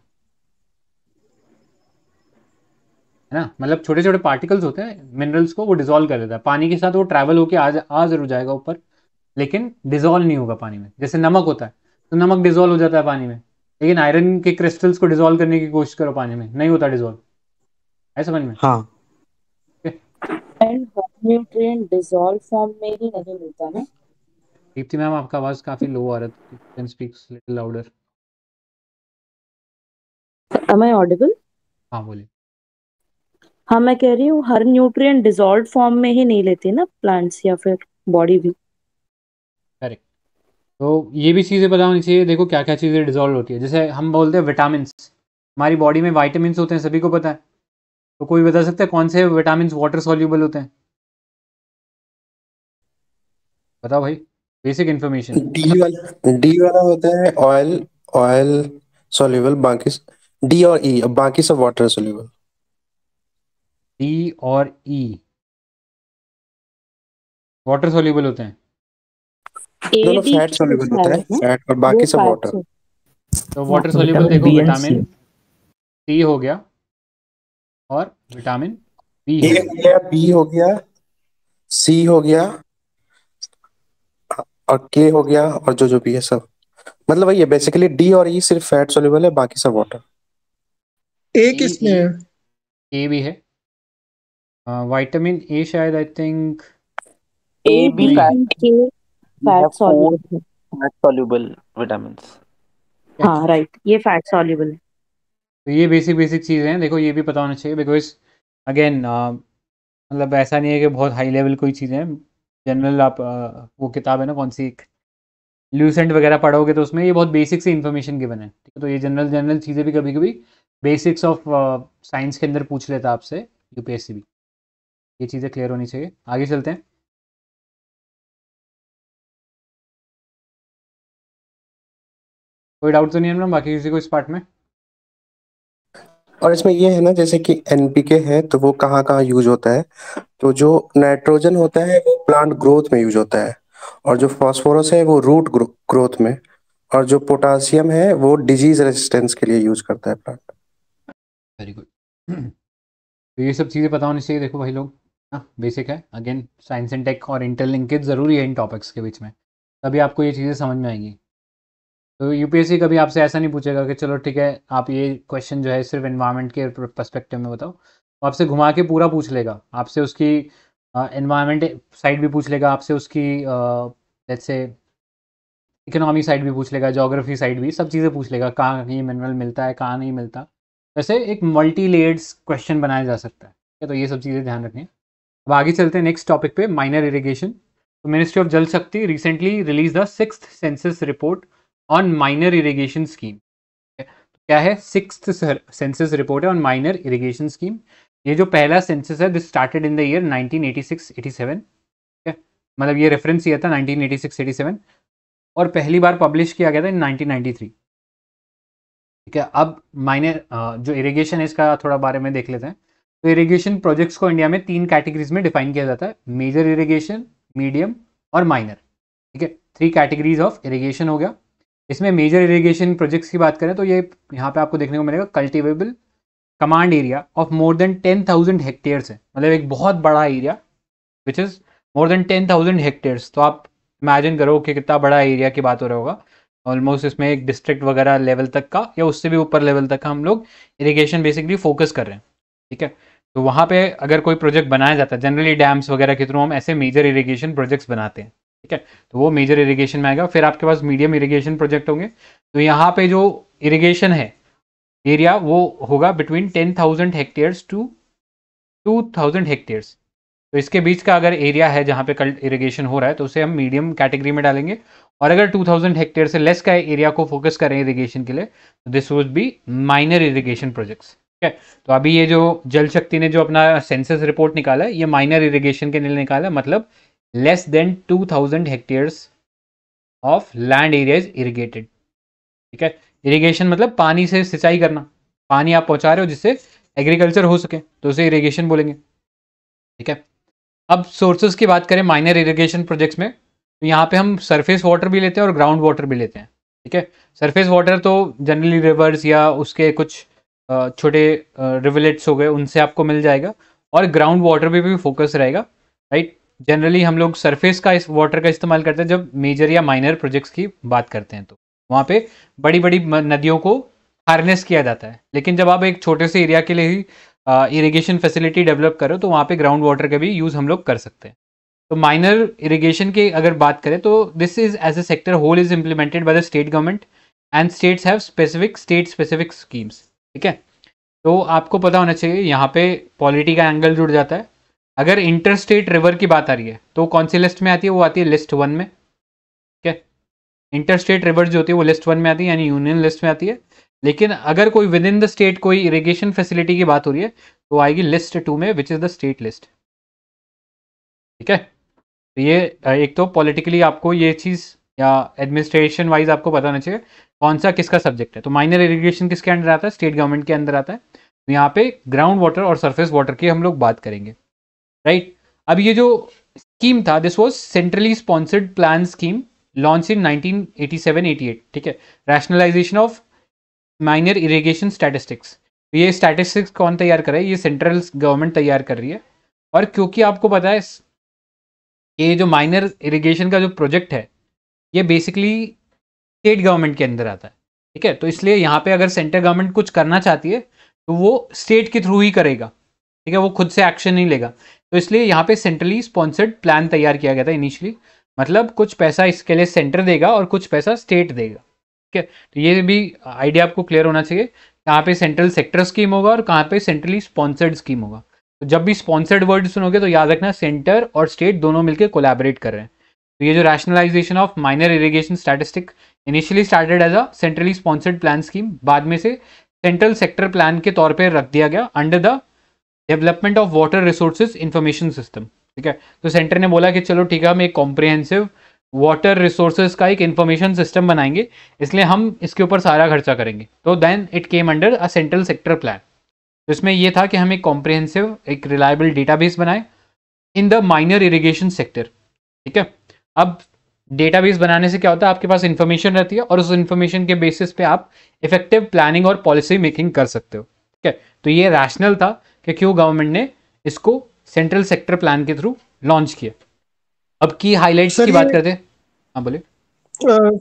है ना मतलब छोटे छोटे पार्टिकल्स होते हैं मिनरल्स को वो डिजोल्व कर देता है पानी के साथ वो ट्रैवल होकर आ आ जरूर जाएगा ऊपर लेकिन डिजोल्व नहीं होगा पानी में जैसे नमक होता है तो नमक डिजोल्व हो जाता है पानी में लेकिन आयरन के क्रिस्टल्स को डिजोल्व करने की कोशिश करो पानी में नहीं होता डिजोल्व है समझ में हाँ न्यूट्रिएंट डिजोल्व फॉर्म में ही नहीं मिलता ना दीप्ति मैम आपका आवाज काफी लो आ रहा है can speak louder am I audible हां बोलिए हाँ मैं कह रही हूँ हर न्यूट्रिएंट डिजोल्व फॉर्म में ही नहीं लेते ना प्लांट्स या फिर बॉडी भी करेक्ट तो ये भी चीज़ें पता होनी चाहिए देखो क्या क्या चीज़ें डिजोल्व होती है जैसे हम बोलते हैं विटामिन हमारी बॉडी में वाइटामिन होते हैं सभी को पता है तो कोई बता सकता है कौन से विटामिन वाटर सॉल्यूबल होते हैं बताओ भाई बेसिक इन्फॉर्मेशन डी वाला डी वाला होता है ऑयल ऑयल सॉल्यूबल बाकी डी और ई e, बाकी सब वाटर सॉल्यूबल डी e और ई वाटर सोल्यूबल होते हैं दोनों फैट सोल्यूबल होता है फैट और बाकी सब वाटर तो वाटर सोल्यूबल देखो विटामिन सी हो गया और विटामिन बी हो गया बी हो गया सी हो गया और के हो गया और जो जो भी है सब मतलब वही है बेसिकली डी और ई e सिर्फ फैट सोल्यूबल है बाकी सब वाटर ए किसमें है ए भी है विटामिन uh, ए शायद I think A B fat soluble fat vitamins हाँ राइट ये फैट सॉल्युबल है तो ये बेसिक बेसिक चीज़ें हैं देखो ये भी पता होना चाहिए बिकॉज अगेन uh, मतलब ऐसा नहीं है कि बहुत हाई लेवल कोई चीज़ें हैं जनरल आप uh, वो किताब है ना कौन सी एक ल्यूसेंट वगैरह पढ़ोगे तो उसमें ये बहुत बेसिक सी इन्फॉर्मेशन गिवन है ठीक है तो ये जनरल जनरल चीज़ें भी कभी कभी बेसिक्स ऑफ साइंस के अंदर पूछ लेता आपसे यूपीएससी भी ये चीज़ें क्लियर होनी चाहिए आगे चलते हैं कोई डाउट तो नहीं है बाकी किसी को इस पार्ट में और इसमें ये है ना जैसे कि एनपीके है तो वो कहाँ कहाँ यूज होता है तो जो नाइट्रोजन होता है वो प्लांट ग्रोथ में यूज होता है और जो फास्फोरस है वो रूट ग्रोथ में और जो पोटासियम है वो डिजीज रेजिस्टेंस के लिए यूज करता है प्लांट वेरी गुड तो ये सब चीज़ें पता होनी चाहिए देखो भाई लोग बेसिक हाँ, है अगेन साइंस एंड टेक और लिंकेज ज़रूरी है इन टॉपिक्स के बीच में तभी आपको ये चीज़ें समझ में आएंगी तो यूपीएससी कभी आपसे ऐसा नहीं पूछेगा कि चलो ठीक है आप ये क्वेश्चन जो है सिर्फ इन्वायरमेंट के परस्पेक्टिव में बताओ तो आपसे घुमा के पूरा पूछ लेगा आपसे उसकी इन्वायरमेंट साइड भी पूछ लेगा आपसे उसकी जैसे इकोनॉमी साइड भी पूछ लेगा जोग्राफी साइड भी सब चीज़ें पूछ लेगा कहाँ ये मिनरल मिलता है कहाँ नहीं मिलता वैसे एक मल्टी लेयर्ड क्वेश्चन बनाया जा सकता है ठीक है तो ये सब चीज़ें ध्यान रखें अब आगे चलते हैं नेक्स्ट टॉपिक पे माइनर इरिगेशन तो ministry of Jal Shakti recently release the six census report on minor irrigation scheme क्या है सिक्स सेंसिस रिपोर्ट है ऑन माइनर इरिगेशन स्कीम ये जो पहला सेंसिस है this started in the year 1986-87 ठीक है मतलब ये रेफरेंस ये था 1986-87 और पहली बार पब्लिश किया गया था इन 1993 ठीक है अब माइनर जो इरिगेशन है इसका थोड़ा बारे में देख लेते हैं तो इरिगेशन प्रोजेक्ट्स को इंडिया में तीन कैटेगरीज में डिफाइन किया जाता है मेजर इरिगेशन मीडियम और माइनर ठीक है थ्री कैटेगरीज ऑफ इरिगेशन हो गया इसमें मेजर इरिगेशन प्रोजेक्ट्स की बात करें तो ये यहाँ पे आपको देखने को मिलेगा cultivable command area of more than ten thousand hectares है मतलब एक बहुत बड़ा area which is more than ten thousand hectares तो आप इमेजिन करो कि कितना बड़ा एरिया की बात हो रहा होगा ऑलमोस्ट इसमें एक डिस्ट्रिक्ट वगैरह लेवल तक का या उससे भी ऊपर लेवल तक का हम लोग इरीगेशन बेसिकली फोकस कर रहे हैं ठीक है तो वहाँ पे अगर कोई प्रोजेक्ट बनाया जाता है जनरली डैम्स वगैरह के थ्रू हम ऐसे मेजर इरीगेशन प्रोजेक्ट्स बनाते हैं ठीक है तो वो मेजर इरीगेशन में आएगा फिर आपके पास मीडियम इरीगेशन प्रोजेक्ट होंगे तो यहाँ पे जो इरीगेशन है एरिया वो होगा between ten thousand hectares to two thousand hectares तो इसके बीच का अगर एरिया है जहाँ पे कल इरीगेशन हो रहा है तो उसे हम मीडियम कैटेगरी में डालेंगे और अगर 2000 हेक्टेयर से लेस का एरिया को फोकस करें इरीगेशन के लिए तो this would be minor irrigation projects ठीक है तो अभी ये जो जल शक्ति ने जो अपना सेंसस रिपोर्ट निकाला है ये माइनर इरिगेशन के लिए निकाला मतलब less than two thousand hectares of land area is irrigated ठीक है इरीगेशन मतलब पानी से सिंचाई करना पानी आप पहुंचा रहे हो जिससे एग्रीकल्चर हो सके तो उसे इरीगेशन बोलेंगे ठीक है अब सोर्सेज की बात करें माइनर इरीगेशन प्रोजेक्ट्स में तो यहाँ पे हम सरफेस वाटर भी लेते हैं और ग्राउंड वाटर भी लेते हैं ठीक है सरफेस वाटर तो जनरली रिवर्स या उसके कुछ छोटे रिविलेट्स हो गए उनसे आपको मिल जाएगा और ग्राउंड वाटर पे भी फोकस रहेगा राइट जनरली हम लोग सरफेस का इस वाटर का इस्तेमाल करते हैं जब मेजर या माइनर प्रोजेक्ट्स की बात करते हैं तो वहाँ पे बड़ी बड़ी नदियों को हार्नेस किया जाता है लेकिन जब आप एक छोटे से एरिया के लिए ही इरिगेशन फैसिलिटी डेवलप करो तो वहाँ पे ग्राउंड वाटर का भी यूज़ हम लोग कर सकते हैं तो माइनर इरीगेशन की अगर बात करें तो this is as a sector whole is implemented by the state government and states have specific state specific schemes ठीक है तो आपको पता होना चाहिए यहाँ पे पॉलिटी का एंगल जुड़ जाता है अगर इंटरस्टेट रिवर की बात आ रही है तो कौन सी लिस्ट में आती है वो आती है लिस्ट वन में ठीक है इंटरस्टेट रिवर जो होती है वो लिस्ट वन में आती है यानी यूनियन लिस्ट में आती है लेकिन अगर कोई विद इन द स्टेट कोई इरीगेशन फैसिलिटी की बात हो रही है तो आएगी लिस्ट टू में which is the state list ठीक है तो ये एक तो पॉलिटिकली आपको ये चीज़ या एडमिनिस्ट्रेशन वाइज आपको पता होना चाहिए कौन सा किसका सब्जेक्ट है तो माइनर इरीगेशन किसके अंडर आता है स्टेट गवर्नमेंट के अंदर आता है तो यहाँ पे ग्राउंड वाटर और सरफेस वाटर की हम लोग बात करेंगे राइट right? अब ये जो स्कीम था this was centrally sponsored plan scheme launch in 1987-88 ठीक है rationalisation of minor irrigation statistics ये स्टैटिस्टिक्स कौन तैयार कर रहा है ये सेंट्रल गवर्नमेंट तैयार कर रही है और क्योंकि आपको पता है ये जो माइनर इरीगेशन का जो प्रोजेक्ट है ये बेसिकली स्टेट गवर्नमेंट के अंदर आता है ठीक है तो इसलिए यहाँ पे अगर सेंट्रल गवर्नमेंट कुछ करना चाहती है तो वो स्टेट के थ्रू ही करेगा ठीक है वो खुद से एक्शन नहीं लेगा तो इसलिए यहाँ पे सेंट्रली स्पॉन्सर्ड प्लान तैयार किया गया था इनिशियली मतलब कुछ पैसा इसके लिए सेंटर देगा और कुछ पैसा स्टेट देगा ठीक है तो ये भी आइडिया आपको क्लियर होना चाहिए कहाँ पे सेंट्रल सेक्टर स्कीम होगा और कहाँ पे सेंट्रली स्पॉन्सर्ड स्कीम होगा तो जब भी स्पॉन्सर्ड वर्ड सुनोगे तो याद रखना सेंटर और स्टेट दोनों मिलकर कोलैबोरेट कर रहे हैं तो ये जो rationalisation of minor irrigation statistic initially started as a centrally sponsored plan scheme बाद में से सेंट्रल सेक्टर प्लान के तौर पर रख दिया गया under the development of water resources information system ठीक है तो सेंटर ने बोला कि चलो ठीक है हम एक कॉम्प्रिहेंसिव वाटर रिसोर्सेज का एक इन्फॉर्मेशन सिस्टम बनाएंगे इसलिए हम इसके ऊपर सारा खर्चा करेंगे तो then it came under a central sector plan इसमें यह था कि हम एक कॉम्प्रिहेंसिव एक रिलायबल डेटाबेस बनाए in the minor irrigation sector ठीक है अब डेटाबेस बनाने से क्या होता है आपके पास इंफॉर्मेशन रहती है और उस इन्फॉर्मेशन के बेसिस पे आप इफेक्टिव प्लानिंग और पॉलिसी मेकिंग कर सकते हो ठीक है तो ये रैशनल था कि क्यों गवर्नमेंट ने इसको सेंट्रल सेक्टर प्लान के थ्रू लॉन्च किया अब की हाईलाइट्स की बात करते हैं हाँ बोलिए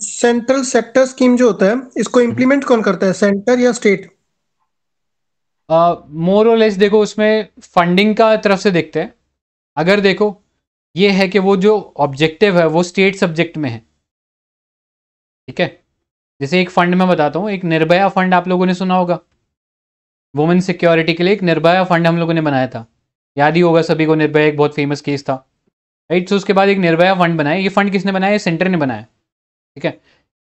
सेंट्रल सेक्टर स्कीम जो होता है इसको इम्प्लीमेंट कौन करता है सेंटर या स्टेट मोर और लेस देखो उसमें फंडिंग का तरफ से देखते हैं अगर देखो ये है कि वो जो ऑब्जेक्टिव है वो स्टेट सब्जेक्ट में है ठीक है जैसे एक फंड में बताता हूँ एक निर्भया फंड आप लोगों ने सुना होगा वुमेन सिक्योरिटी के लिए एक निर्भया फंड हम लोगों ने बनाया था याद ही होगा सभी को निर्भया एक बहुत फेमस केस था राइट सो उसके बाद एक निर्भया फंड बनाया ये फंड किसने बनाया सेंटर ने बनाया ठीक है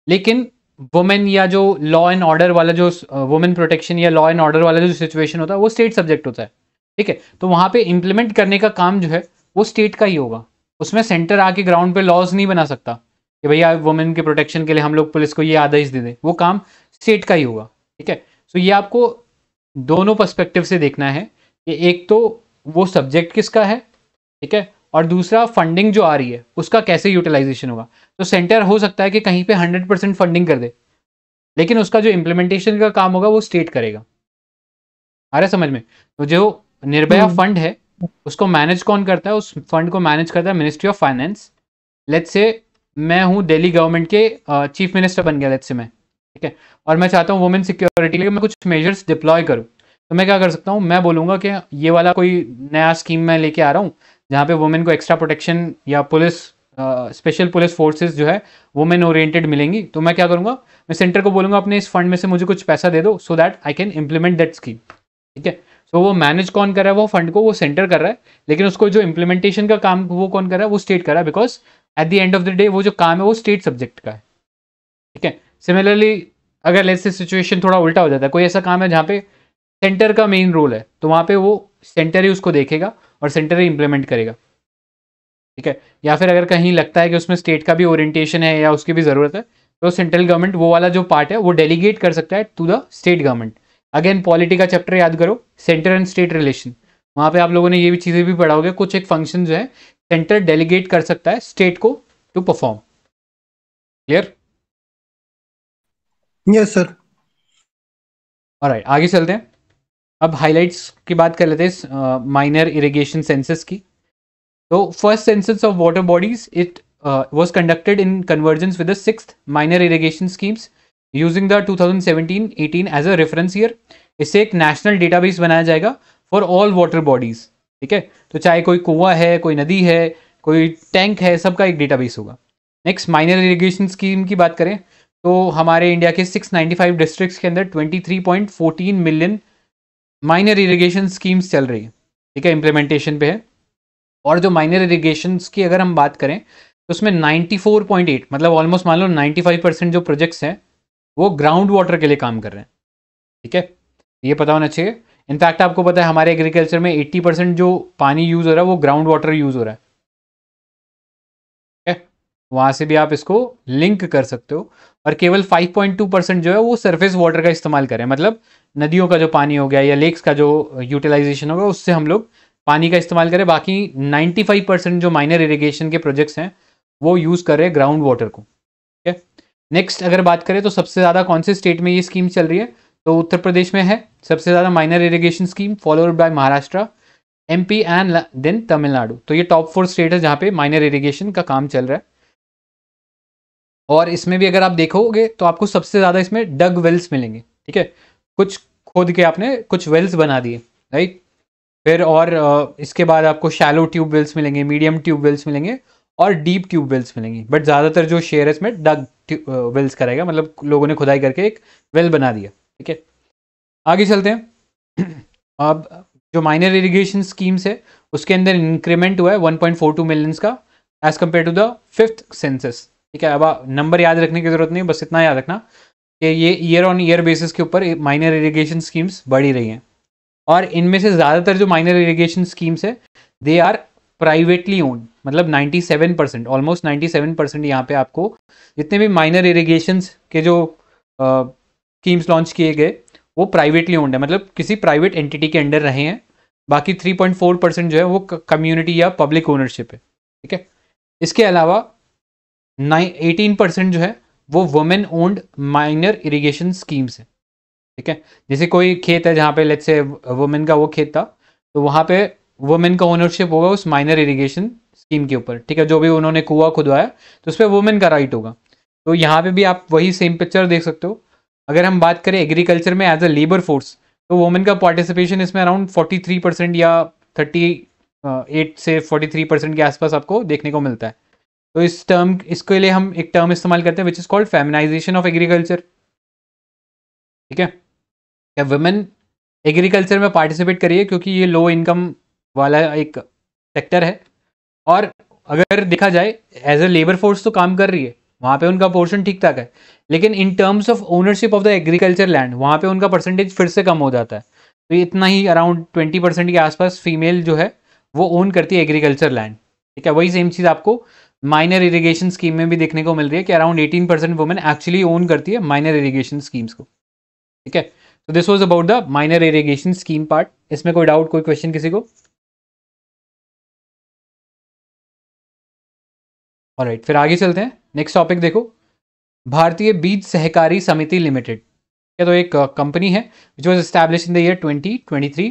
लेकिन वुमेन या जो लॉ एंड ऑर्डर वाला जो वुमेन uh, प्रोटेक्शन या लॉ एंड ऑर्डर वाला जो सिचुएशन होता है वो स्टेट सब्जेक्ट होता है ठीक है तो वहाँ पे इम्प्लीमेंट करने का काम जो है वो स्टेट का ही होगा उसमें सेंटर आके ग्राउंड पे लॉज नहीं बना सकता कि भैया वुमेन के प्रोटेक्शन के लिए हम लोग पुलिस को ये आदेश दे दें वो काम स्टेट का ही होगा ठीक है सो so ये आपको दोनों पर्सपेक्टिव से देखना है कि एक तो वो सब्जेक्ट किसका है ठीक है और दूसरा फंडिंग जो आ रही है उसका कैसे यूटिलाइजेशन होगा तो सेंटर हो सकता है कि कहीं पे 100 परसेंट फंडिंग कर दे लेकिन उसका जो इम्प्लीमेंटेशन का काम होगा वो स्टेट करेगा आ रहा समझ में तो जो निर्भया फंड हम्म। है उसको मैनेज कौन करता है उस फंड को मैनेज करता है ministry of finance let's say मैं हूँ दिल्ली गवर्नमेंट के चीफ uh, मिनिस्टर बन गया लेट्स से मैं ठीक है और मैं चाहता हूँ वुमेन सिक्योरिटी के लिए मैं कुछ मेजर्स डिप्लॉय करूँ तो मैं क्या कर सकता हूँ मैं बोलूँगा कि ये वाला कोई नया स्कीम मैं लेके आ रहा हूँ जहाँ पे वुमेन को एक्स्ट्रा प्रोटेक्शन या पुलिस स्पेशल पुलिस फोर्सेज जो है वुमेन ओरिएंटेड मिलेंगी तो मैं क्या करूँगा मैं सेंटर को बोलूँगा अपने इस फंड में से मुझे कुछ पैसा दे दो so that I can implement that scheme ठीक है सो वो मैनेज कौन कर रहा है वो फंड को वो सेंटर कर रहा है लेकिन उसको जो इम्प्लीमेंटेशन का काम वो कौन कर रहा है वो स्टेट कर रहा है because at the end of the day वो जो काम है वो स्टेट सब्जेक्ट का है ठीक है सिमिलरली अगर से सिचुएशन थोड़ा उल्टा हो जाता है कोई ऐसा काम है जहाँ पे सेंटर का मेन रोल है तो वहाँ पे वो सेंटर ही उसको देखेगा और सेंटर ही इम्प्लीमेंट करेगा ठीक है या फिर अगर कहीं लगता है कि उसमें स्टेट का भी ओरिएंटेशन है या उसकी भी ज़रूरत है तो सेंट्रल गवर्नमेंट वो वाला जो पार्ट है वो डेलीगेट कर सकता है to the state government again polity का चैप्टर याद करो सेंटर एंड स्टेट रिलेशन वहां पे आप लोगों ने ये भी चीज़ें भी पढ़ा होगा कुछ एक फंक्शन जो है सेंटर डेलीगेट कर सकता है स्टेट को to perform clear yes sir और आगे चलते हैं अब हाइलाइट्स की बात कर लेते हैं माइनर इरिगेशन सेंसेस की तो first census of water bodies it was conducted in convergence with the six minor irrigation schemes using the 2017-18 as a reference year इससे एक नेशनल डेटाबेस बनाया जाएगा फॉर ऑल वाटर बॉडीज ठीक है तो चाहे कोई कुआ है कोई नदी है कोई टैंक है सबका एक डेटाबेस होगा नेक्स्ट माइनर इरीगेशन स्कीम की बात करें तो हमारे इंडिया के 695 डिस्ट्रिक्ट्स के अंदर 23.14 मिलियन माइनर इरीगेशन स्कीम्स चल रही है ठीक है इम्प्लीमेंटेशन पे है और जो माइनर इरीगेशन की अगर हम बात करें तो उसमें 94.8 मतलब ऑलमोस्ट मान लो 95 परसेंट जो प्रोजेक्ट्स हैं वो ग्राउंड वाटर के लिए काम कर रहे हैं ठीक है ये पता होना चाहिए इनफैक्ट आपको पता है हमारे एग्रीकल्चर में 80 परसेंट जो पानी यूज़ हो रहा है वो ग्राउंड वाटर यूज़ हो रहा है वहां से भी आप इसको लिंक कर सकते हो और केवल 5.2 परसेंट जो है वो सरफेस वाटर का इस्तेमाल करें मतलब नदियों का जो पानी हो गया या लेक्स का जो यूटिलाइजेशन होगा उससे हम लोग पानी का इस्तेमाल करें बाकी नाइन्टी परसेंट जो माइनर इरीगेशन के प्रोजेक्ट्स हैं वो यूज़ करें ग्राउंड वाटर को नेक्स्ट अगर बात करें तो सबसे ज़्यादा कौन से स्टेट में ये स्कीम चल रही है तो उत्तर प्रदेश में है सबसे ज़्यादा minor irrigation scheme followed by Maharashtra M P and then Tamil Nadu तो ये टॉप फोर स्टेट है जहाँ पे माइनर इरीगेशन का काम चल रहा है और इसमें भी अगर आप देखोगे तो आपको सबसे ज़्यादा इसमें डग वेल्स मिलेंगे ठीक है कुछ खोद के आपने कुछ वेल्स बना दिए राइट फिर और इसके बाद आपको शैलो ट्यूब वेल्स मिलेंगे मीडियम ट्यूब वेल्स मिलेंगे और डीप ट्यूब वेल्स मिलेंगी बट ज़्यादातर जो शेयर है इसमें डग वेल्स का रहेगा मतलब लोगों ने खुदाई करके एक वेल बना दिया ठीक है आगे चलते हैं अब जो माइनर इरीगेशन स्कीम्स है उसके अंदर इंक्रीमेंट हुआ है टू मिलियंस का as compared to the fifth census ठीक है अब नंबर याद रखने की जरूरत नहीं बस इतना याद रखना कि ये ईयर ऑन ईयर बेसिस के ऊपर माइनर इरीगेशन स्कीम्स बढ़ी रही हैं और इनमें से ज़्यादातर जो माइनर इरीगेशन स्कीम्स है दे आर प्राइवेटली ओन्ड मतलब 97 परसेंट ऑलमोस्ट 97 परसेंट यहाँ पे आपको जितने भी माइनर इरीगेशन के जो स्कीम्स लॉन्च किए गए वो प्राइवेटली ओन्ड है मतलब किसी प्राइवेट एंटिटी के अंडर रहे हैं बाकी 3.4 परसेंट जो है वो कम्युनिटी या पब्लिक ओनरशिप है ठीक है इसके अलावा एटीन परसेंट जो है वो women owned minor irrigation schemes है ठीक है जैसे कोई खेत है जहाँ पे लेट से वुमेन का वो खेत था तो वहाँ पे वुमेन का ओनरशिप होगा उस माइनर इरीगेशन स्कीम के ऊपर ठीक है जो भी उन्होंने कुआ खुदवाया तो उस पर वुमेन का राइट होगा तो यहाँ पे भी आप वही सेम पिक्चर देख सकते हो अगर हम बात करें एग्रीकल्चर में एज तो अ लेबर फोर्स तो वुमेन का पार्टिसिपेशन इसमें अराउंड 43 परसेंट या 38 से 43 परसेंट के आसपास आपको देखने को मिलता है तो इस टर्म इसके लिए हम एक टर्म इस्तेमाल करते हैं which is called feminisation of agriculture ठीक है या वुमेन एग्रीकल्चर में पार्टिसिपेट करिए क्योंकि ये लो इनकम वाला एक सेक्टर है और अगर देखा जाए एज ए लेबर फोर्स तो काम कर रही है वहां पे उनका पोर्शन ठीक ठाक है लेकिन in terms of ownership of the agriculture land वहां पे उनका परसेंटेज फिर से कम हो जाता है तो इतना ही अराउंड ट्वेंटी परसेंट के आसपास फीमेल जो है वो ओन करती है एग्रीकल्चर लैंड ठीक है वही सेम चीज़ आपको माइनर इरीगेशन स्कीम में भी देखने को मिल रही है कि around eighteen percent women actually own करती है माइनर इरीगेशन स्कीम्स को ठीक है तो this was about the minor irrigation scheme part इसमें कोई डाउट कोई क्वेश्चन किसी को और राइट फिर आगे चलते हैं नेक्स्ट टॉपिक देखो भारतीय बीज सहकारी समिति लिमिटेड तो एक कंपनी uh, है which was establish in the year twenty twenty three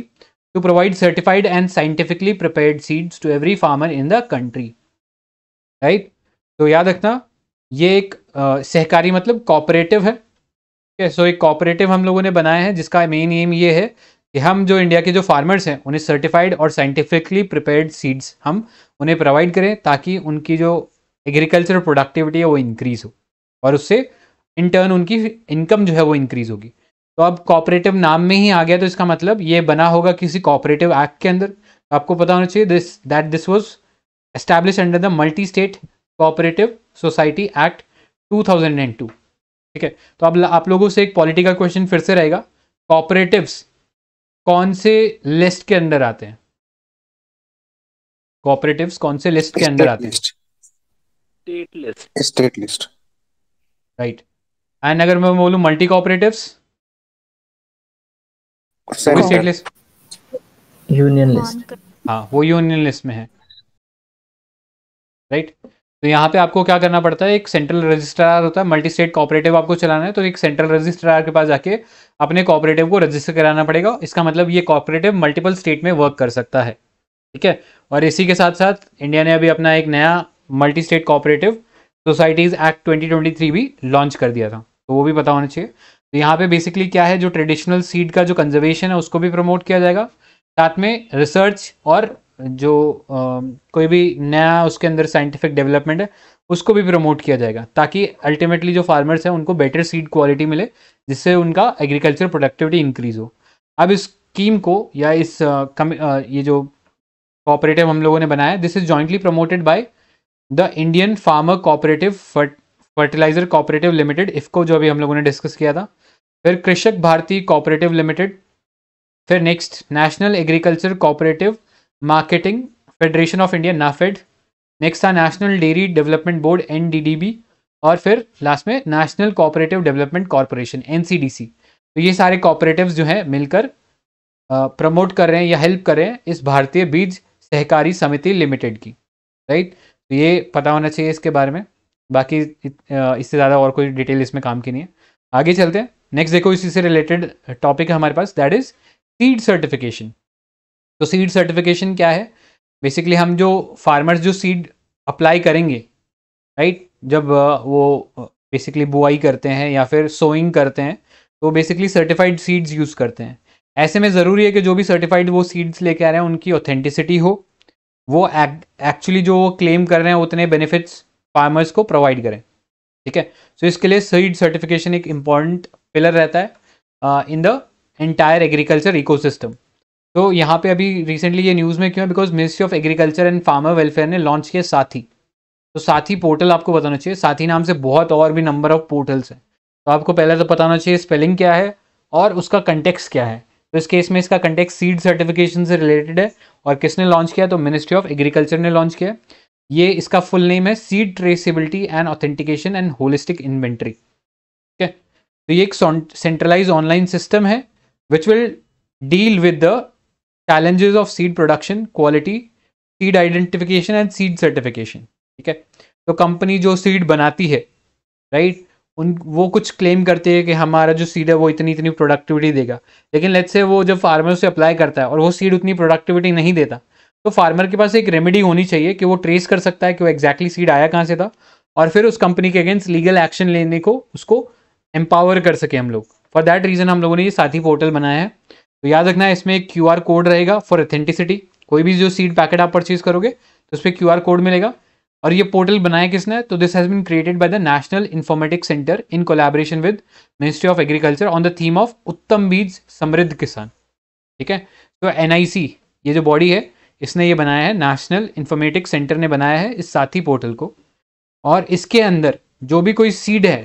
to provide certified and scientifically prepared seeds to every farmer in the country right तो याद रखना ये एक आ, uh, सहकारी मतलब कॉपरेटिव है ठीक है सो एक कॉपरेटिव हम लोगों ने बनाया है जिसका मेन एम ये है कि हम जो इंडिया के जो फार्मर्स हैं उन्हें सर्टिफाइड और साइंटिफिकली प्रिपेयर्ड सीड्स हम उन्हें प्रोवाइड करें ताकि उनकी जो एग्रीकल्चर प्रोडक्टिविटी है वो इंक्रीज हो और उससे इन टर्न उनकी इनकम जो है वो इंक्रीज होगी तो अब कॉपरेटिव नाम में ही आ गया तो इसका मतलब ये बना होगा किसी कॉपरेटिव एक्ट के अंदर तो आपको पता होना चाहिए this that this was establish under the multi state cooperative society act 2002 ठीक है तो अब आप लोगों से एक पॉलिटी का क्वेश्चन फिर से रहेगा कॉपरेटिव्स कौन से लिस्ट के अंदर आते हैं कॉपरेटिव्स कौन से लिस्ट के अंदर आते हैं state list state list right and अगर मैं बोलूं multi cooperatives state list union list हाँ वो यूनियन लिस्ट में है राइट right? तो यहाँ पे आपको क्या करना पड़ता है एक सेंट्रल रजिस्ट्रार होता है मल्टी स्टेट कोऑपरेटिव आपको चलाना है तो एक सेंट्रल रजिस्ट्रार के पास जाके अपने कोऑपरेटिव को रजिस्टर कराना पड़ेगा इसका मतलब ये कोऑपरेटिव मल्टीपल स्टेट में वर्क कर सकता है ठीक है और इसी के साथ साथ इंडिया ने अभी अपना एक नया multi state cooperative societies act 2023 भी लॉन्च कर दिया था तो वो भी पता होना चाहिए तो यहाँ पे बेसिकली क्या है जो ट्रेडिशनल सीड का जो कंजर्वेशन है उसको भी प्रमोट किया जाएगा साथ में रिसर्च और जो आ, कोई भी नया उसके अंदर साइंटिफिक डेवलपमेंट है उसको भी प्रमोट किया जाएगा ताकि अल्टीमेटली जो फार्मर्स हैं उनको बेटर सीड क्वालिटी मिले जिससे उनका एग्रीकल्चर प्रोडक्टिविटी इंक्रीज हो अब इस स्कीम को या इस आ, कम, आ, ये जो कॉपरेटिव हम लोगों ने बनाया this is jointly promoted by the Indian farmer cooperative fertilizer cooperative limited IFFCO जो अभी हम लोगों ने डिस्कस किया था फिर कृषक भारती कोऑपरेटिव लिमिटेड फिर next national agriculture cooperative marketing federation of India NAFED next था national dairy development board N और फिर लास्ट में national cooperative development corporation N तो ये सारे कॉपरेटिव जो हैं मिलकर प्रमोट कर रहे हैं या हेल्प कर रहे हैं इस भारतीय बीज सहकारी समिति लिमिटेड की राइट right? तो ये पता होना चाहिए इसके बारे में बाकी इससे ज़्यादा और कोई डिटेल इसमें काम की नहीं है आगे चलते हैं नेक्स्ट देखो इसी से रिलेटेड टॉपिक है हमारे पास दैट इज़ सीड सर्टिफिकेशन तो सीड सर्टिफिकेशन क्या है बेसिकली हम जो फार्मर्स जो सीड अप्लाई करेंगे राइट जब वो बेसिकली बुआई करते हैं या फिर सोइंग करते हैं तो बेसिकली सर्टिफाइड सीड्स यूज़ करते हैं ऐसे में ज़रूरी है कि जो भी सर्टिफाइड वो सीड्स लेके आ रहे हैं उनकी ऑथेंटिसिटी हो वो एक्चुअली जो वो क्लेम कर रहे हैं उतने बेनिफिट्स फार्मर्स को प्रोवाइड करें ठीक है सो इसके लिए सीड सर्टिफिकेशन एक इम्पॉर्टेंट पिलर रहता है in the entire agriculture ecosystem तो यहाँ पे अभी रिसेंटली ये न्यूज़ में क्यों है because ministry of agriculture and farmer welfare ने लॉन्च किया साथी तो साथी पोर्टल आपको बताना चाहिए साथी नाम से बहुत और भी नंबर ऑफ पोर्टल्स हैं तो आपको पहले तो बताना चाहिए स्पेलिंग क्या है और उसका कंटेक्स क्या है तो इस केस में इसका कंटेक्ट सीड सर्टिफिकेशन से रिलेटेड है और किसने लॉन्च किया तो मिनिस्ट्री ऑफ एग्रीकल्चर ने लॉन्च किया ये इसका फुल नेम है seed traceability and authentication and holistic inventory ठीक है तो ये एक सेंट्रलाइज ऑनलाइन सिस्टम है which will deal with the challenges of seed production quality seed identification and seed certification ठीक है तो कंपनी जो सीड बनाती है राइट right? उन वो कुछ क्लेम करते हैं कि हमारा जो सीड है वो इतनी इतनी प्रोडक्टिविटी देगा लेकिन लेट्स से वो जब फार्मर उसे अप्लाई करता है और वो सीड उतनी प्रोडक्टिविटी नहीं देता तो फार्मर के पास एक रेमेडी होनी चाहिए कि वो ट्रेस कर सकता है कि वो एग्जैक्टली सीड आया कहाँ से था और फिर उस कंपनी के अगेंस्ट लीगल एक्शन लेने को उसको एम्पावर कर सके हम लोग फॉर दैट रीज़न हम लोगों ने ये साथी पोर्टल बनाया है तो याद रखना है इसमें एक क्यू कोड रहेगा फॉर अथेंटिसिटी कोई भी जो सीड पैकेट आप परचेज करोगे तो उस पर क्यू कोड मिलेगा और ये पोर्टल बनाया किसने तो this has been created by the national informatics centre in collaboration with ministry of agriculture on the theme of उत्तम बीज समृद्ध किसान ठीक है तो एन ये जो बॉडी है इसने ये बनाया है नेशनल इन्फॉर्मेटिक्स सेंटर ने बनाया है इस साथी पोर्टल को और इसके अंदर जो भी कोई सीड है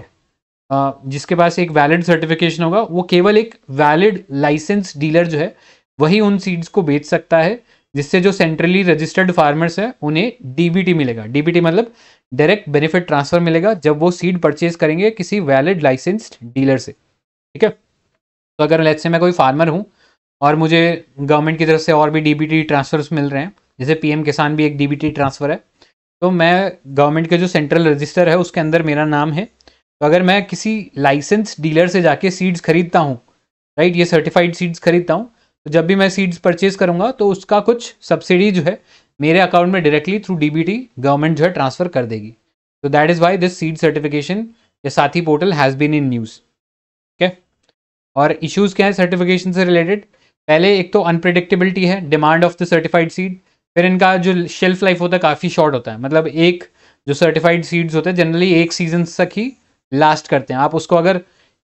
जिसके पास एक वैलिड सर्टिफिकेशन होगा वो केवल एक वैलिड लाइसेंस डीलर जो है वही उन सीड्स को बेच सकता है जिससे जो सेंट्रली रजिस्टर्ड फार्मर्स हैं उन्हें डीबीटी मिलेगा डीबीटी मतलब डायरेक्ट बेनिफिट ट्रांसफर मिलेगा जब वो सीड परचेज करेंगे किसी वैलिड लाइसेंस्ड डीलर से ठीक है तो अगर लेट से मैं कोई फार्मर हूँ और मुझे गवर्नमेंट की तरफ से और भी डीबीटी ट्रांसफर्स मिल रहे हैं जैसे पीएम किसान भी एक डीबीटी ट्रांसफर है तो मैं गवर्नमेंट के जो सेंट्रल रजिस्टर है उसके अंदर मेरा नाम है तो अगर मैं किसी लाइसेंस डीलर से जाके सीड्स खरीदता हूँ राइट ये सर्टिफाइड सीड्स खरीदता हूँ तो जब भी मैं सीड्स परचेज करूंगा तो उसका कुछ सब्सिडी जो है मेरे अकाउंट में डायरेक्टली थ्रू डीबीटी गवर्नमेंट जो है ट्रांसफर कर देगी तो that is why this seed certification या SATHI portal has been in news ठीक है और इश्यूज़ क्या है सर्टिफिकेशन से रिलेटेड पहले एक तो अनप्रिडिक्टेबिलिटी है demand of the certified seed फिर इनका जो शेल्फ लाइफ होता है काफ़ी शॉर्ट होता है मतलब एक जो सर्टिफाइड सीड्स होते हैं जनरली एक सीजन तक ही लास्ट करते हैं आप उसको अगर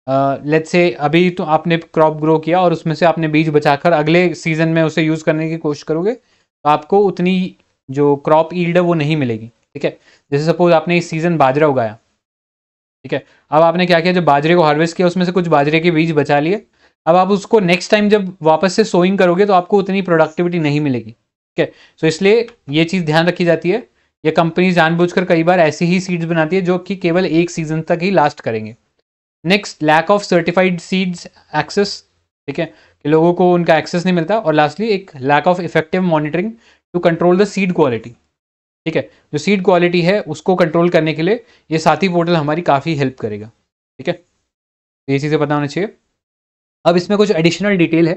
लेट्स से अभी तो आपने क्रॉप ग्रो किया और उसमें से आपने बीज बचाकर अगले सीजन में उसे यूज़ करने की कोशिश करोगे तो आपको उतनी जो क्रॉप ईल्ड है वो नहीं मिलेगी ठीक है जैसे सपोज आपने इस सीज़न बाजरा उगाया ठीक है अब आपने क्या किया जब बाजरे को हार्वेस्ट किया उसमें से कुछ बाजरे के बीज बचा लिए अब आप उसको नेक्स्ट टाइम जब वापस से सोइंग करोगे तो आपको उतनी प्रोडक्टिविटी नहीं मिलेगी ठीक है सो इसलिए ये चीज़ ध्यान रखी जाती है ये कंपनी जानबूझकर कई बार ऐसी ही सीड्स बनाती है जो कि केवल एक सीजन तक ही लास्ट करेंगे next lack of certified seeds access ठीक है कि लोगों को उनका एक्सेस नहीं मिलता और लास्टली एक lack of effective monitoring to control the seed quality ठीक है जो सीड क्वालिटी है उसको कंट्रोल करने के लिए ये साथी पोर्टल हमारी काफ़ी हेल्प करेगा ठीक है तो ये चीज़ें पता होना चाहिए अब इसमें कुछ एडिशनल डिटेल है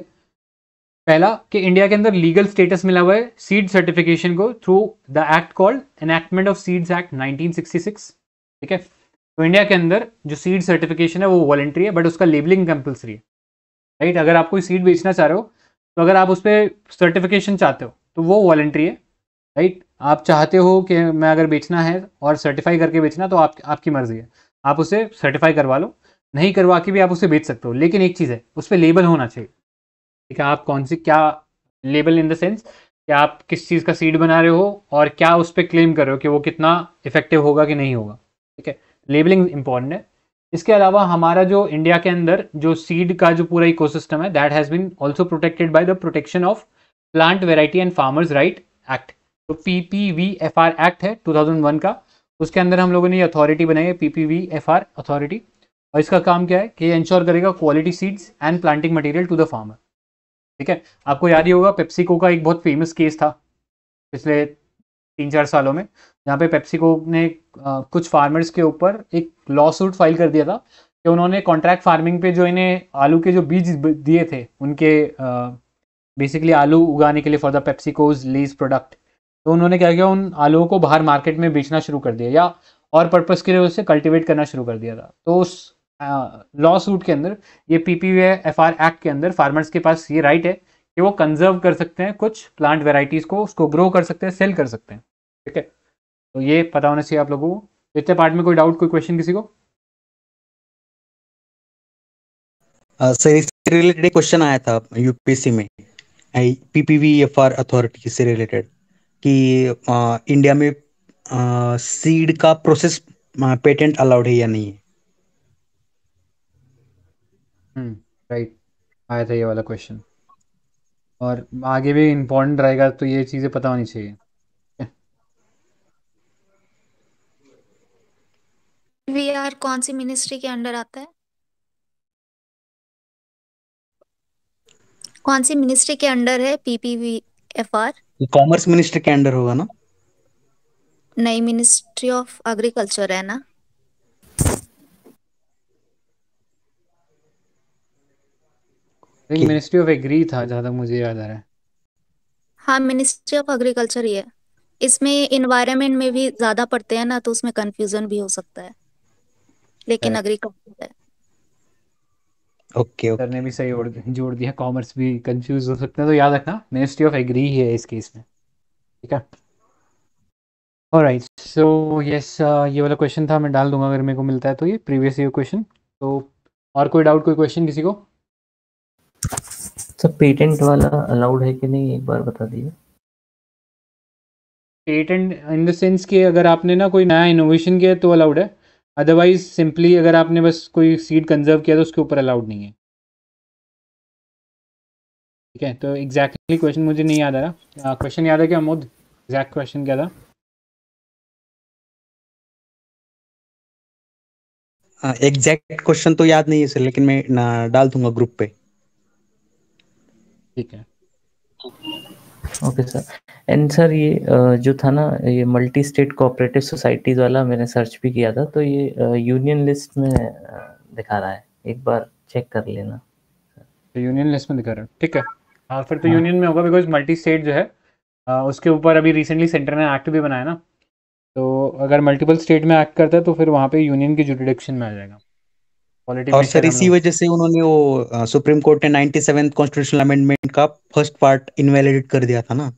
पहला कि इंडिया के अंदर लीगल स्टेटस मिला हुआ है सीड सर्टिफिकेशन को through the act called enactment of seeds act 1966 ठीक है तो इंडिया के अंदर जो सीड सर्टिफिकेशन है वो वॉलेंट्री है बट उसका लेबलिंग कंपल्सरी है राइट अगर आप कोई सीड बेचना चाह रहे हो तो अगर आप उस पर सर्टिफिकेशन चाहते हो तो वो वॉलेंट्री है राइट आप चाहते हो कि मैं अगर बेचना है और सर्टिफाई करके बेचना तो आप आपकी मर्ज़ी है आप उसे सर्टिफाई करवा लो नहीं करवा के भी आप उसे बेच सकते हो लेकिन एक चीज़ है उस पर लेबल होना चाहिए ठीक है आप कौन सी क्या लेबल इन द सेंस कि आप किस चीज़ का सीड बना रहे हो और क्या उस पर क्लेम कर रहे हो कि वो कितना इफेक्टिव होगा कि नहीं होगा ठीक है लेबलिंग इंपॉर्टेंट है इसके अलावा हमारा जो इंडिया के अंदर जो सीड का जो पूरा इकोसिस्टम है that has been also protected by the protection of plant variety and farmers right act तो P P V F R act है 2001 का उसके अंदर हम लोगों ने ये अथॉरिटी बनाई है P P V F R authority और इसका काम क्या है कि ये इंश्योर करेगा quality seeds and planting material to the farmer ठीक है आपको याद ही होगा पेप्सिको का एक बहुत फेमस केस था पिछले तीन चार सालों में जहाँ पे पेप्सिको ने कुछ फार्मर्स के ऊपर एक लॉ सूट फाइल कर दिया था कि उन्होंने कॉन्ट्रैक्ट फार्मिंग पे जो इन्हें आलू के जो बीज दिए थे उनके बेसिकली आलू उगाने के लिए for the PepsiCo's Lay's product तो उन्होंने क्या किया उन आलूओं को बाहर मार्केट में बेचना शुरू कर दिया या और पर्पज़ के लिए उसे कल्टिवेट करना शुरू कर दिया था तो उस लॉ सूट के अंदर ये P P F R act के अंदर फार्मर्स के पास ये राइट है कि वो कंजर्व कर सकते हैं कुछ प्लांट वेराइटीज़ को उसको ग्रो कर सकते हैं सेल कर सकते हैं ठीक है तो ये पता होना चाहिए आप लोगों को इतने पार्ट में कोई डाउट कोई क्वेश्चन किसी को सर इससे रिलेटेड क्वेश्चन आया था यूपीसी में पीपीवी एफआर अथॉरिटी से रिलेटेड कि आ, इंडिया में आ, सीड का प्रोसेस पेटेंट अलाउड है या नहीं है राइट हम्म, आया था ये वाला क्वेश्चन और आगे भी इम्पोर्टेंट रहेगा तो ये चीज़ें पता होनी चाहिए वीआर कौन सी मिनिस्ट्री के अंडर आता है कौन सी मिनिस्ट्री के अंडर है PPV F R commerce ministry के अंडर होगा ना नई मिनिस्ट्री ऑफ एग्रीकल्चर है ना मिनिस्ट्री ऑफ एग्री था ज्यादा मुझे याद आ रहा है हाँ मिनिस्ट्री ऑफ एग्रीकल्चर ही है इसमें इन्वायरमेंट में भी ज्यादा पड़ते हैं ना तो उसमें कंफ्यूजन भी हो सकता है लेकिन एग्रीकल्चर है ओके okay, okay. भी सही जोड़ दिया कॉमर्स भी कंफ्यूज हो सकते हैं तो याद रखना मिनिस्ट्री ऑफ एग्री ही है इस केस में ठीक है और राइट सो यस ये वाला क्वेश्चन था मैं डाल दूंगा अगर मेरे को मिलता है तो ये प्रीवियस ईयर क्वेश्चन तो और कोई डाउट कोई क्वेश्चन किसी को सर पेटेंट वाला अलाउड है कि नहीं एक बार बता दीजिए पेटेंट इन द सेंस कि अगर आपने ना कोई नया इनोवेशन किया तो अलाउड है अदरवाइज सिंपली अगर आपने बस कोई सीड कंजर्व किया तो उसके ऊपर अलाउड नहीं है ठीक है तो एग्जैक्टली exactly क्वेश्चन मुझे नहीं याद आ रहा क्वेश्चन हाँ, याद है क्या अमोद एग्जैक्ट क्वेश्चन क्या था एग्जैक्ट हाँ, क्वेश्चन तो याद नहीं है सर लेकिन मैं डाल दूंगा ग्रुप पे ठीक है ओके सर एंड सर ये जो था ना ये मल्टी स्टेट कोऑपरेटिव सोसाइटीज़ वाला मैंने सर्च भी किया था तो ये यूनियन लिस्ट में दिखा रहा है एक बार चेक कर लेना यूनियन लिस्ट में दिखा रहा है ठीक है हाँ फिर तो यूनियन हाँ। में होगा बिकॉज मल्टी स्टेट जो है आ, उसके ऊपर अभी रिसेंटली सेंटर ने एक्ट भी बनाया ना तो अगर मल्टीपल स्टेट में एक्ट करता है तो फिर वहाँ पे यूनियन की जुडिडिक्शन में आ जाएगा और सर इसी वजह से उन्होंने वो सुप्रीम कोर्ट ने नाइन्टी सेवन कॉन्स्टिट्यूशनल अमेंडमेंट का फर्स्ट पार्ट इनवैलिडेट कर दिया था ना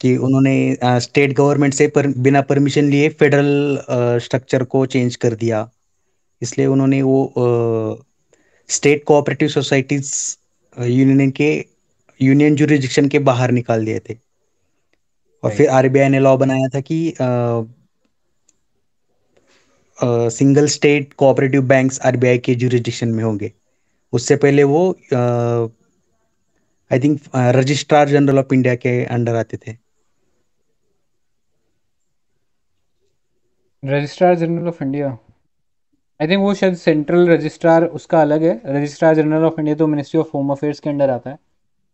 कि उन्होंने आ, स्टेट गवर्नमेंट से पर, बिना परमिशन लिए फेडरल स्ट्रक्चर को चेंज कर दिया इसलिए उन्होंने वो स्टेट कोऑपरेटिव सोसाइटीज यूनियन के यूनियन जुरिडिक्शन के बाहर निकाल दिए थे और फिर आरबीआई ने लॉ बनाया था कि आ, single state cooperative banks RBI के जुरिडिक्शन में होंगे उससे पहले वो I think registrar general of India के अंडर आते थे registrar general of India I think वो शायद सेंट्रल रजिस्ट्रार उसका अलग है रजिस्ट्रार जनरल ऑफ इंडिया तो मिनिस्ट्री ऑफ होम अफेयर्स के अंडर आता है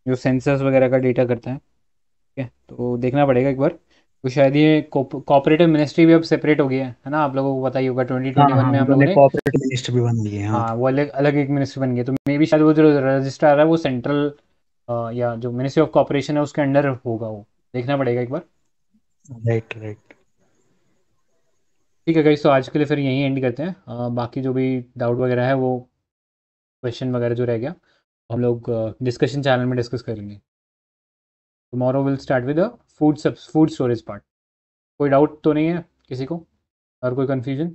जो सेंसस वगैरह का डेटा करता है ठीक है तो देखना पड़ेगा एक बार तो शायद ये कोऑपरेटिव मिनिस्ट्री भी अब सेपरेट हो गई है है ना आप लोगों को पता ही होगा 2021 हाँ, में हाँ, हम लोगों ने कोऑपरेटिव मिनिस्ट्री भी बन गई है हां हाँ, वो अलग अलग एक मिनिस्ट्री बन गई तो मे बी शायद वो जो रजिस्ट्रार है वो सेंट्रल या जो मिनिस्ट्री ऑफ कोऑपरेशन है उसके अंडर होगा वो देखना पड़ेगा एक बार राइट राइट ठीक है गाइस तो आज के लिए फिर यहीं एंड करते हैं आ, बाकी जो भी डाउट वगैरह है वो क्वेश्चन वगैरह जो रह गया हम लोग डिस्कशन चैनल में डिस्कस करेंगे tomorrow will start with food सब फूड स्टोरेज पार्ट कोई डाउट तो नहीं है किसी को और कोई कंफ्यूजन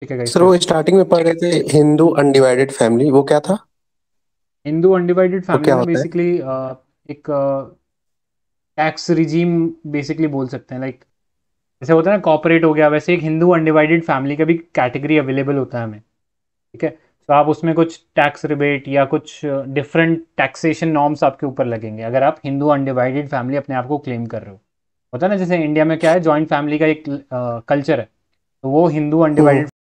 ठीक है सर वो स्टार्टिंग में पढ़ रहे थे हिंदू अनडिवाइडेड फैमिली वो क्या था हिंदू अनडिवाइडेड फैमिली बेसिकली एक टैक्स रिजीम बेसिकली बोल सकते हैं लाइक जैसे होता है ना कॉपरेट हो गया वैसे एक हिंदू अनडिवाइडेड फैमिली का भी कैटेगरी अवेलेबल होता है हमें ठीक है तो आप उसमें कुछ टैक्स रिबेट या कुछ डिफरेंट टैक्सेशन नॉर्म्स आपके ऊपर लगेंगे अगर आप हिंदू अनडिवाइडेड फैमिली अपने आप को क्लेम कर रहे हो होता है ना जैसे इंडिया में क्या है जॉइंट फैमिली का एक कल्चर है तो वो हिंदू अनडिवाइडेड